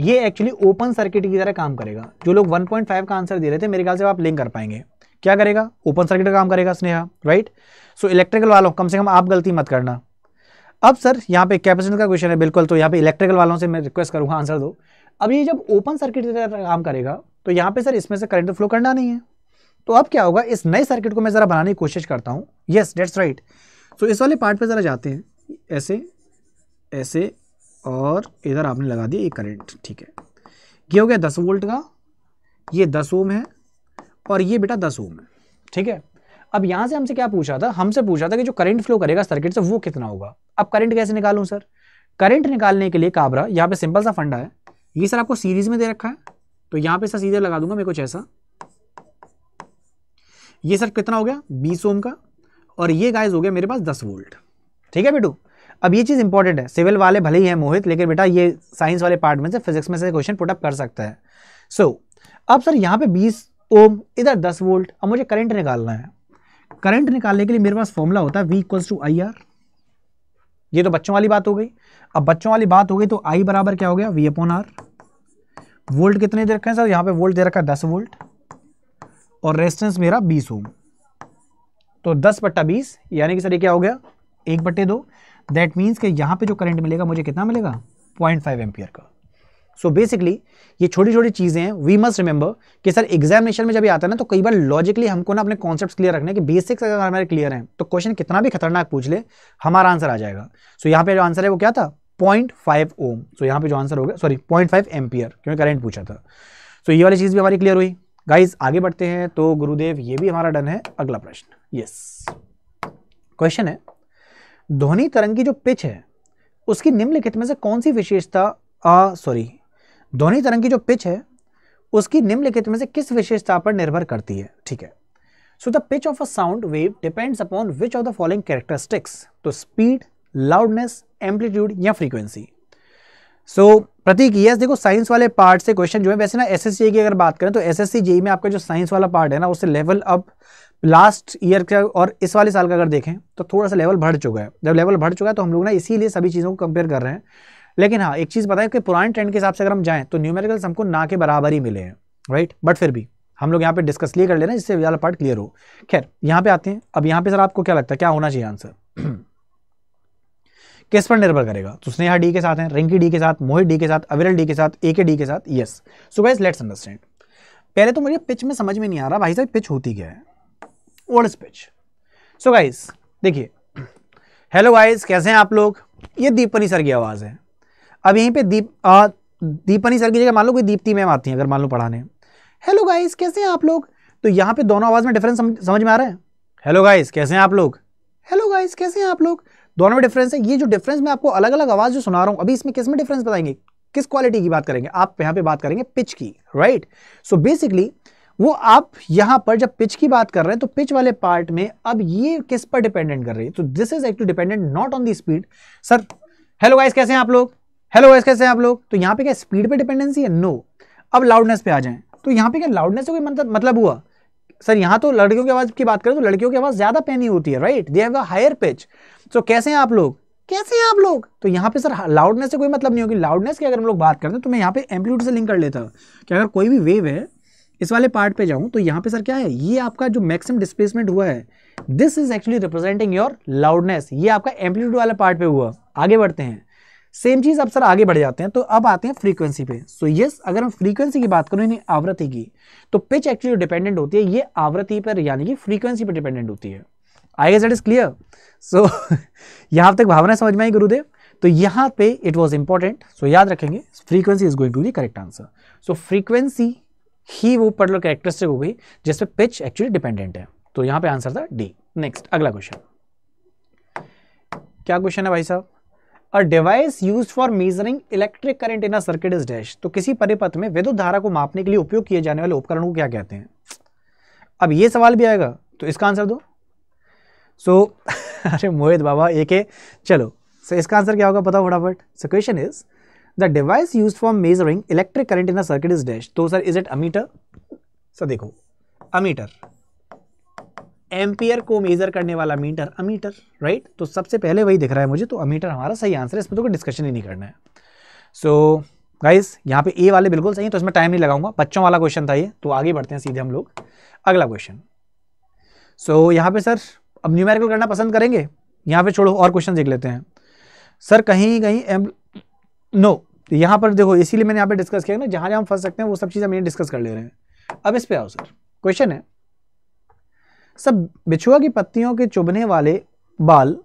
ये एक्चुअली ओपन सर्किट की तरह काम करेगा जो लोग 1.5 का आंसर दे रहे थे मेरे ख्याल से आप लिंक कर पाएंगे क्या करेगा ओपन सर्किट का काम करेगा स्नेहा राइट सो इलेक्ट्रिकल वालों कम से कम आप गलती मत करना अब सर यहाँ पे कैपेसिटर का क्वेश्चन है बिल्कुल तो यहाँ पे इलेक्ट्रिकल वालों से मैं रिक्वेस्ट करूँगा आंसर दो अब ये जब ओपन सर्किट की तरह काम करेगा तो यहाँ पे सर इसमें से करंट फ्लो करना नहीं है तो अब क्या होगा इस नए सर्किट को मैं ज़रा बनाने की कोशिश करता हूँ येस डेट्स राइट सो इस वाले पार्ट पे ज़रा जाते हैं ऐसे ऐसे और इधर आपने लगा दिया ये करेंट ठीक है ये हो गया दस वोल्ट का ये दस ओम है और ये बेटा दस ओम है ठीक है अब यहाँ से हमसे क्या पूछा था हमसे पूछा था कि जो करंट फ्लो करेगा सर्किट से वो कितना होगा अब करंट कैसे निकालूं सर करंट निकालने के लिए काबरा यहाँ पे सिंपल सा फंडा है ये सर आपको सीरीज में दे रखा है तो यहाँ पे सर सीधे लगा दूंगा मेरे कुछ ऐसा ये सर कितना हो गया बीस ओम का और ये गाइस हो गया मेरे पास दस वोल्ट ठीक है बेटू अब ये चीज़ इंपॉर्टेंट है सिविल वाले भले ही हैं मोहित लेकिन बेटा ये साइंस वाले पार्ट में से फिजिक्स में से क्वेश्चन पुटअप कर सकता है सो so, अब सर यहाँ पे 20 ओम इधर 10 वोल्ट अब मुझे करंट निकालना है करंट निकालने के लिए मेरे पास फॉर्मूला होता है V equals to I R ये तो बच्चों वाली बात हो गई अब बच्चों वाली बात हो गई तो आई बराबर क्या हो गया वी अपॉन आर वोल्ट कितने दे रखे हैं सर यहाँ पे वोल्ट दे रखा है दस वोल्ट और रेजिस्टेंस मेरा बीस होगा तो दस बट्टा बीस यानी कि सर ये क्या हो गया एक बट्टे दो दैट मीन्स कि यहाँ पे जो करंट मिलेगा मुझे कितना मिलेगा पॉइंट फाइव एम्पियर का सो so बेसिकली ये छोटी छोटी चीज़ें हैं वी मस्ट रिमेंबर कि सर एग्जामिनेशन में जब आता है ना तो कई बार लॉजिकली हमको ना अपने कॉन्सेप्ट क्लियर रखने कि बेसिक्स अगर हमारे क्लियर हैं तो क्वेश्चन कितना भी खतरनाक पूछ ले हमारा आंसर आ जाएगा सो so यहाँ पे जो आंसर है वो क्या था पॉइंट फाइव ओम सो यहाँ पे जो आंसर हो गया सॉरी पॉइंट फाइव एम्पियर क्योंकि करंट पूछा था सो so ये वाली चीज़ भी हमारी क्लियर हुई गाइज आगे बढ़ते हैं तो गुरुदेव ये भी हमारा डन है अगला प्रश्न यस क्वेश्चन है ध्वनि तरंग की जो पिच है उसकी निम्नलिखित में से कौन सी विशेषता सॉरी ध्वनि तरंग की जो पिच है उसकी निम्नलिखित में से किस विशेषता पर निर्भर करती है ठीक है so the pitch of a sound wave depends upon which of the following characteristics तो स्पीड लाउडनेस एम्पलीट्यूड या frequency so so, Pratik yes देखो साइंस वाले पार्ट से क्वेश्चन जो है वैसे ना एस की अगर बात करें तो एस जेई e में आपका जो साइंस वाला पार्ट है ना उससे लेवल अप लास्ट ईयर का और इस वाले साल का अगर देखें तो थोड़ा सा लेवल बढ़ चुका है जब लेवल बढ़ चुका है तो हम लोग ना इसीलिए सभी चीज़ों को कंपेयर कर रहे हैं लेकिन हाँ एक चीज़ बताएं कि पुराने ट्रेंड के हिसाब से अगर हम जाएँ तो न्यूमेरिकल्स हमको ना के बराबर ही मिले हैं राइट बट फिर भी हम लोग यहाँ पे डिस्कस लिए कर लेना जिससे वाला पार्ट क्लियर हो खैर यहाँ पे आते हैं अब यहाँ पे सर आपको क्या लगता है क्या होना चाहिए आंसर किस पर निर्भर करेगा तो स्नेहा डी के साथ है रिंकी डी के साथ मोहित डी के साथ अविरल डी के साथ ए के डी के साथ yes so guys let's understand पहले तो मुझे पिच में समझ में नहीं आ रहा भाई साहब पिच होती क्या है इज पिच सो गाइज देखिए हेलो गाइज कैसे हैं आप लोग ये दीपनी सर की आवाज़ है अब यहीं पे दीप आ, दीपनी सर की जगह मान लो कोई दीप्ति मैम आती हैं अगर मान लो पढ़ाने हेलो गाइस कैसे हैं आप लोग तो यहाँ पे दोनों आवाज़ में डिफरेंस समझ में आ रहा है हेलो गाइस कैसे हैं आप लोग हेलो गाइस कैसे हैं आप लोग दोनों में डिफरेंस है ये जो डिफरेंस मैं आपको अलग अलग आवाज़ जो सुना रहा हूँ अभी इसमें किस में डिफरेंस बताएंगे किस क्वालिटी की बात करेंगे आप यहाँ पे बात करेंगे पिच की राइट सो बेसिकली वो आप यहाँ पर जब पिच की बात कर रहे हैं तो पिच वाले पार्ट में अब ये किस पर डिपेंडेंट कर रही है तो this is actually dependent not on the speed sir hello guys कैसे हैं आप लोग हेलो गाइस कैसे हैं आप लोग तो यहाँ पे क्या स्पीड पे डिपेंडेंसी है नो no. अब लाउडनेस पे आ जाए तो यहाँ पे क्या लाउडनेस का कोई मतलब मतलब हुआ सर यहां तो लड़कियों की आवाज़ की बात करें तो लड़कियों की आवाज़ ज़्यादा पैनी होती है right they have a higher pitch so कैसे हैं आप लोग कैसे हैं आप लोग तो यहां पे सर लाउडनेस से कोई मतलब नहीं होगी लाउडनेस की अगर हम लोग बात करते हैं तो मैं यहां पे एम्पलीट्यूड से लिंक कर लेता हूं कि अगर कोई भी वेव है इस वाले पार्ट पे जाऊं तो यहां पे सर क्या है ये आपका जो मैक्सिमम डिस्प्लेसमेंट हुआ है this is actually representing your loudness ये आपका एम्पलीट्यूड वाला पार्ट पे हुआ आगे बढ़ते हैं सेम चीज अब सर आगे बढ़ जाते हैं तो अब आते हैं फ्रीक्वेंसी पे सो so, यस yes, अगर हम फ्रीक्वेंसी की बात करें आवृत्ति की तो पिच एक्चुअली डिपेंडेंट होती है ये आवृत्ति पर यानी कि फ्रीक्वेंसी पर डिपेंडेंट होती है I guess it is clear so यहां तक भावना समझ में आई गुरुदेव तो यहां पे इट वॉज इंपॉर्टेंट सो याद रखेंगे frequency is going to the correct answer so frequency ही वो पर्टिकुलर कैरेक्टरिस्टिक हो गई जिसपे पिच एक्चुअली डिपेंडेंट है तो यहां पे आंसर था डी नेक्स्ट अगला क्वेश्चन क्या क्वेश्चन है भाई साहब a device use for measuring electric current in a circuit is dash तो किसी परिपथ में विद्युत धारा को मापने के लिए उपयोग किए जाने वाले उपकरण को क्या कहते हैं अब ये सवाल भी आएगा तो इसका आंसर दो सो so, [LAUGHS] अरे मोहित बाबा एक है चलो सो so, इसका आंसर क्या होगा बताओ फटाफट so question is the device use for measuring electric current in a circuit is dash तो sir is it ammeter sir देखो अमीटर एम्पियर को मेजर करने वाला मीटर अमीटर राइट तो सबसे पहले वही दिख रहा है मुझे तो अमीटर हमारा सही आंसर है इसमें तो कोई डिस्कशन ही नहीं करना है सो so, गाइस यहाँ पे ए वाले बिल्कुल सही है तो इसमें टाइम नहीं लगाऊंगा बच्चों वाला क्वेश्चन था ये तो आगे बढ़ते हैं सीधे हम लोग अगला क्वेश्चन सो so, यहाँ पे सर अब न्यूमेरिकल करना पसंद करेंगे यहाँ पे छोड़ो और क्वेश्चन देख लेते हैं सर कहीं कहीं एम नो यहाँ पर देखो इसीलिए मैंने यहाँ पे डिस्कस किया ना जहाँ जहाँ हम फंस सकते हैं वो सब चीज़ हम ये डिस्कस कर ले रहे हैं अब इस पर आओ सर क्वेश्चन है सब बिछुआ की पत्तियों के चुभने वाले बाल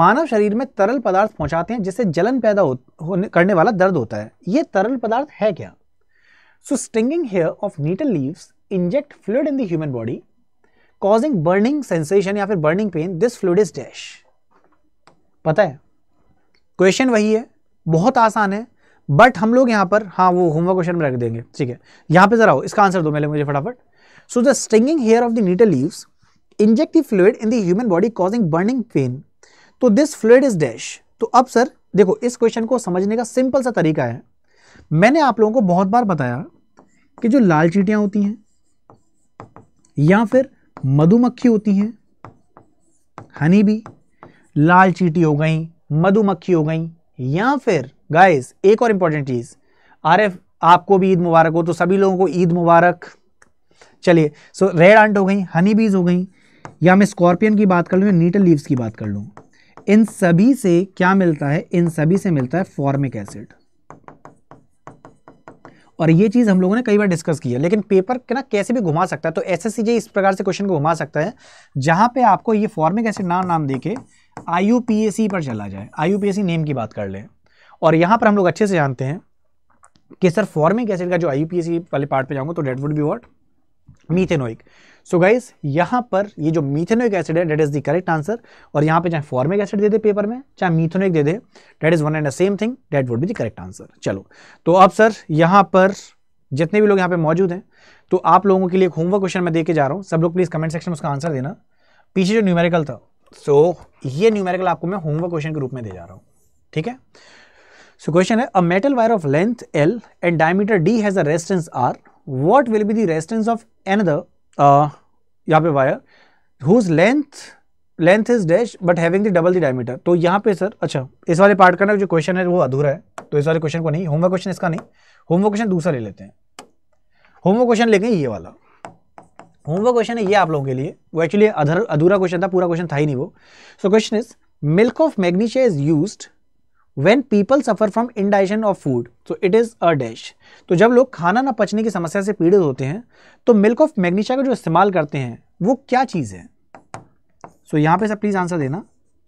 मानव शरीर में तरल पदार्थ पहुंचाते हैं जिससे जलन पैदा हो, होने करने वाला दर्द होता है ये तरल पदार्थ है क्या so stinging hair of nettle leaves inject fluid in the human body causing burning sensation या फिर burning pain this fluid is dash पता है क्वेश्चन वही है बहुत आसान है बट हम लोग यहां पर हाँ वो होमवर्क क्वेश्चन में रख देंगे ठीक है यहां पे जरा हो इसका आंसर दो मेरे मुझे फटाफट so the stinging hair of the nettle leaves injective fluid in the human body causing burning pain तो दिस फ्लूड इज डैश तो अब सर देखो इस क्वेश्चन को समझने का सिंपल सा तरीका है मैंने आप लोगों को बहुत बार बताया कि जो लाल चीटियां होती हैं या फिर मधुमक्खी होती हैं हनी भी लाल चीटी हो गई मधुमक्खी हो गई या फिर गाइस एक और इंपॉर्टेंट चीज़ अरे आपको भी ईद मुबारक हो तो सभी लोगों को ईद मुबारक चलिए सो रेड आंट हो गई हनी बीज हो गई या मैं स्कॉर्पियन की बात कर लूँ या नीटल लीव्स की बात कर लूँ इन सभी से क्या मिलता है इन सभी से मिलता है फॉर्मिक एसिड और ये चीज़ हम लोगों ने कई बार डिस्कस की है लेकिन पेपर के ना कैसे भी घुमा सकता है तो एस एस इस प्रकार से क्वेश्चन को घुमा सकता है जहां पे आपको ये फॉर्मिक एसिड नाम नाम देखे आई पर चला जाए आई नेम की बात कर ले और यहां पर हम लोग अच्छे से जानते हैं कि सर फॉर्मिक एसिड का जो आई वाले पार्ट पर जाऊंगा तो that would be what methanoic so guys यहाँ पर ये जो मीथेनोइक एसिड है that is the correct answer और यहाँ पे चाहे फॉर्मिक एसिड दे दे पेपर में चाहे मीथेनोइक दे दे that is one and the same thing that would be the correct answer चलो तो अब सर यहाँ पर जितने भी लोग यहाँ पे मौजूद हैं तो आप लोगों के लिए एक होमवर्क क्वेश्चन मैं दे के जा रहा हूँ सब लोग प्लीज़ कमेंट सेक्शन में उसका आंसर देना पीछे जो न्यूमेरिकल था सो so, ये न्यूमेरिकल आपको मैं होमवर्क क्वेश्चन के रूप में दे जा रहा हूँ ठीक है सो क्वेश्चन है a metal wire of length L and diameter D has a resistance R what will be the resistance of another Uh, यहाँ पे wire whose length length is dash but having the double the diameter तो यहाँ पे sir अच्छा इस वाले part का ना जो क्वेश्चन है वो अधूरा है तो इस वाले क्वेश्चन को नहीं होमवर्क क्वेश्चन इसका नहीं होमवर्क क्वेश्चन दूसरा ले लेते हैं होमवर्क क्वेश्चन लेंगे ये वाला होमवर्क क्वेश्चन है ये आप लोगों के लिए वो एक्चुअली अधूरा क्वेश्चन था पूरा क्वेश्चन था ही नहीं वो so question is milk of magnesia is used when people suffer from indigestion of food so it is a dash तो जब लोग खाना ना पचने की समस्या से पीड़ित होते हैं तो मिल्क ऑफ मैग्नीशिया का जो इस्तेमाल करते हैं वो क्या चीज़ है सो so, यहाँ पे सब प्लीज़ आंसर देना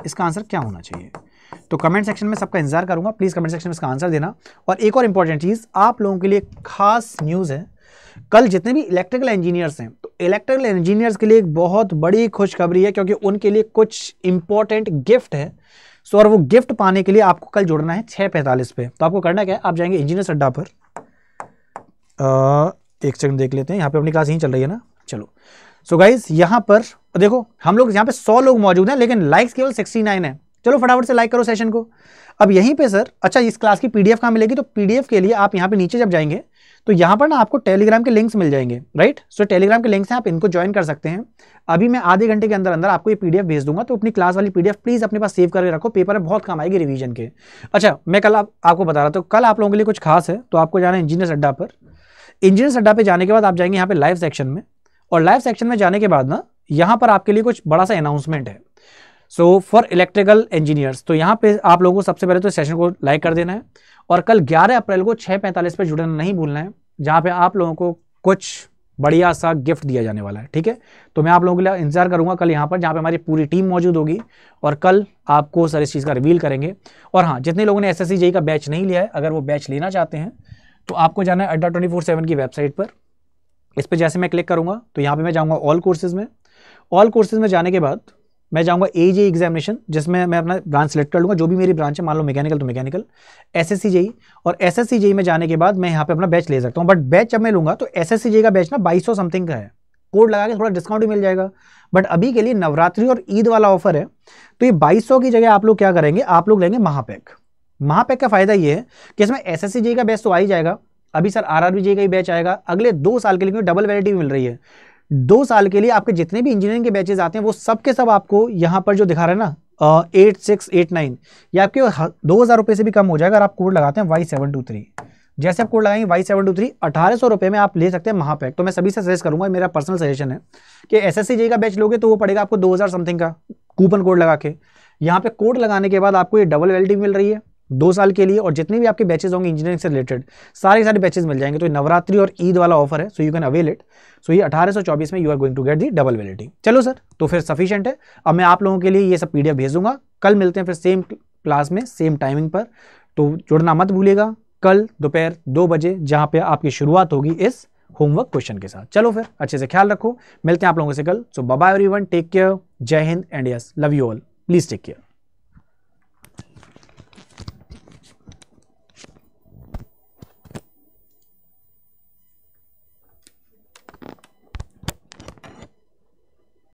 इसका आंसर क्या होना चाहिए तो कमेंट सेक्शन में सबका इंतजार करूँगा प्लीज़ कमेंट सेक्शन में इसका आंसर देना और एक और इंपॉर्टेंट चीज़ आप लोगों के लिए खास न्यूज़ है कल जितने भी इलेक्ट्रिकल इंजीनियर्स हैं तो इलेक्ट्रिकल इंजीनियर्स के लिए एक बहुत बड़ी खुशखबरी है क्योंकि उनके लिए कुछ इंपॉर्टेंट गिफ्ट है सो और वो गिफ्ट पाने के लिए आपको कल जुड़ना है छः पैंतालीस पे तो आपको करना क्या है आप जाएंगे इंजीनियर अड्डा पर आ, एक सेकंड देख लेते हैं यहाँ पे अपनी क्लास यहीं चल रही है ना चलो सो गाइज यहाँ पर देखो हम लोग यहाँ पे सौ लोग मौजूद हैं लेकिन लाइक्स केवल सिक्सटी नाइन है चलो फटाफट से लाइक करो सेशन को अब यहीं पर सर अच्छा इस क्लास की पीडीएफ कहाँ मिलेगी तो पीडीएफ के लिए आप यहाँ पे नीचे जब जाएंगे तो यहाँ पर ना आपको टेलीग्राम के लिंक्स मिल जाएंगे राइट सो टेलीग्राम के लिंक्स हैं आप इनको ज्वाइन कर सकते हैं अभी मैं आधे घंटे के अंदर अंदर आपको ये पीडीएफ भेज दूंगा तो अपनी क्लास वाली पीडीएफ प्लीज़ अपने पास सेव करके रखो पेपर में बहुत काम आएगी रिवीजन के अच्छा मैं कल आप, आपको बता रहा था कल आप लोगों के लिए कुछ खास है तो आपको जाना है इंजीनियर्स अड्डा पर इंजीनियर्स अड्डा पर जाने के बाद आप जाएंगे यहाँ पर लाइव सेक्शन में और लाइव सेक्शन में जाने के बाद ना यहाँ पर आपके लिए कुछ बड़ा सा अनाउंसमेंट है सो फॉर इलेक्ट्रिकल इंजीनियर्स तो यहाँ पे आप लोगों को सबसे पहले तो सेशन को लाइक कर देना है और कल 11 अप्रैल को 6:45 पर जुड़ना नहीं भूलना है जहाँ पे आप लोगों को कुछ बढ़िया सा गिफ्ट दिया जाने वाला है ठीक है तो मैं आप लोगों के लिए इंतजार करूंगा कल यहाँ पर जहाँ पे हमारी पूरी टीम मौजूद होगी और कल आपको सर इस चीज़ का रिवील करेंगे और हाँ जितने लोगों ने एस एस का बैच नहीं लिया है अगर वो बैच लेना चाहते हैं तो आपको जाना है अड्डा ट्वेंटी फोर सेवन की वेबसाइट पर इस पर जैसे मैं क्लिक करूँगा तो यहाँ पर मैं जाऊँगा ऑल कोर्सेज़ में ऑल कोर्सेज़ में जाने के बाद मैं जाऊंगा ए जे एग्जामिनेशन जिसमें मैं अपना ब्रांच सेलेक्ट कर लूँगा जो भी मेरी ब्रांच है मान लो मैकेनिकल तो मैकेनिकल एस एस सी और एस एस सी में जाने के बाद मैं यहाँ पे अपना बैच ले सकता हूँ बट बैच जब मैं लूँगा तो एस एस सी का बैच ना बाईस समथिंग का है कोड लगा के थोड़ा डिस्काउंट भी मिल जाएगा बट अभी के लिए नवरात्रि और ईद वाला ऑफर है तो ये बाईस की जगह आप लोग क्या करेंगे आप लोग लेंगे महापैक महापैक का फायदा ये है कि इसमें एस एस e का बैच तो आ ही जाएगा अभी सर आर आर e का ही बैच आएगा अगले दो साल के लिए डबल वैलिटी मिल रही है दो साल के लिए आपके जितने भी इंजीनियरिंग के बैचेज आते हैं वो सब के सब आपको यहाँ पर जो दिखा रहे हैं ना एट सिक्स एट नाइन ये आपके दो हज़ार रुपये से भी कम हो जाएगा अगर आप कोड लगाते हैं वाई सेवन टू थ्री जैसे आप कोड लगाएंगे वाई सेवन टू थ्री अठारह सौ रुपये में आप ले सकते हैं महापैक तो मैं सभी से सजेस्ट करूँगा मेरा पर्सनल सजेशन है कि एस एस का बैच लोगे तो वो पड़ेगा आपको दो हज़ार समथिंग का कूपन कोड लगा के यहाँ पे कोड लगाने के बाद आपको ये डबल वैलिडिटी मिल रही है दो साल के लिए और जितने भी आपके बैचेज होंगे इंजीनियरिंग से रिलेटेड सारे सारे बैचेज मिल जाएंगे तो नवरात्रि और ईद वाला ऑफर है so you can avail it so ये 1824 में you are going to get the double validity चलो सर तो फिर सफिशिएंट है अब मैं आप लोगों के लिए ये सब पीडीएफ भेजूंगा कल मिलते हैं फिर सेम क्लास में सेम टाइमिंग पर तो जुड़ना मत भूलेगा कल दोपहर दो बजे जहाँ पर आपकी शुरुआत होगी इस होमवर्क क्वेश्चन के साथ चलो फिर अच्छे से ख्याल रखो मिलते हैं आप लोगों से कल so bye every take care जय हिंद and yes love you all please take care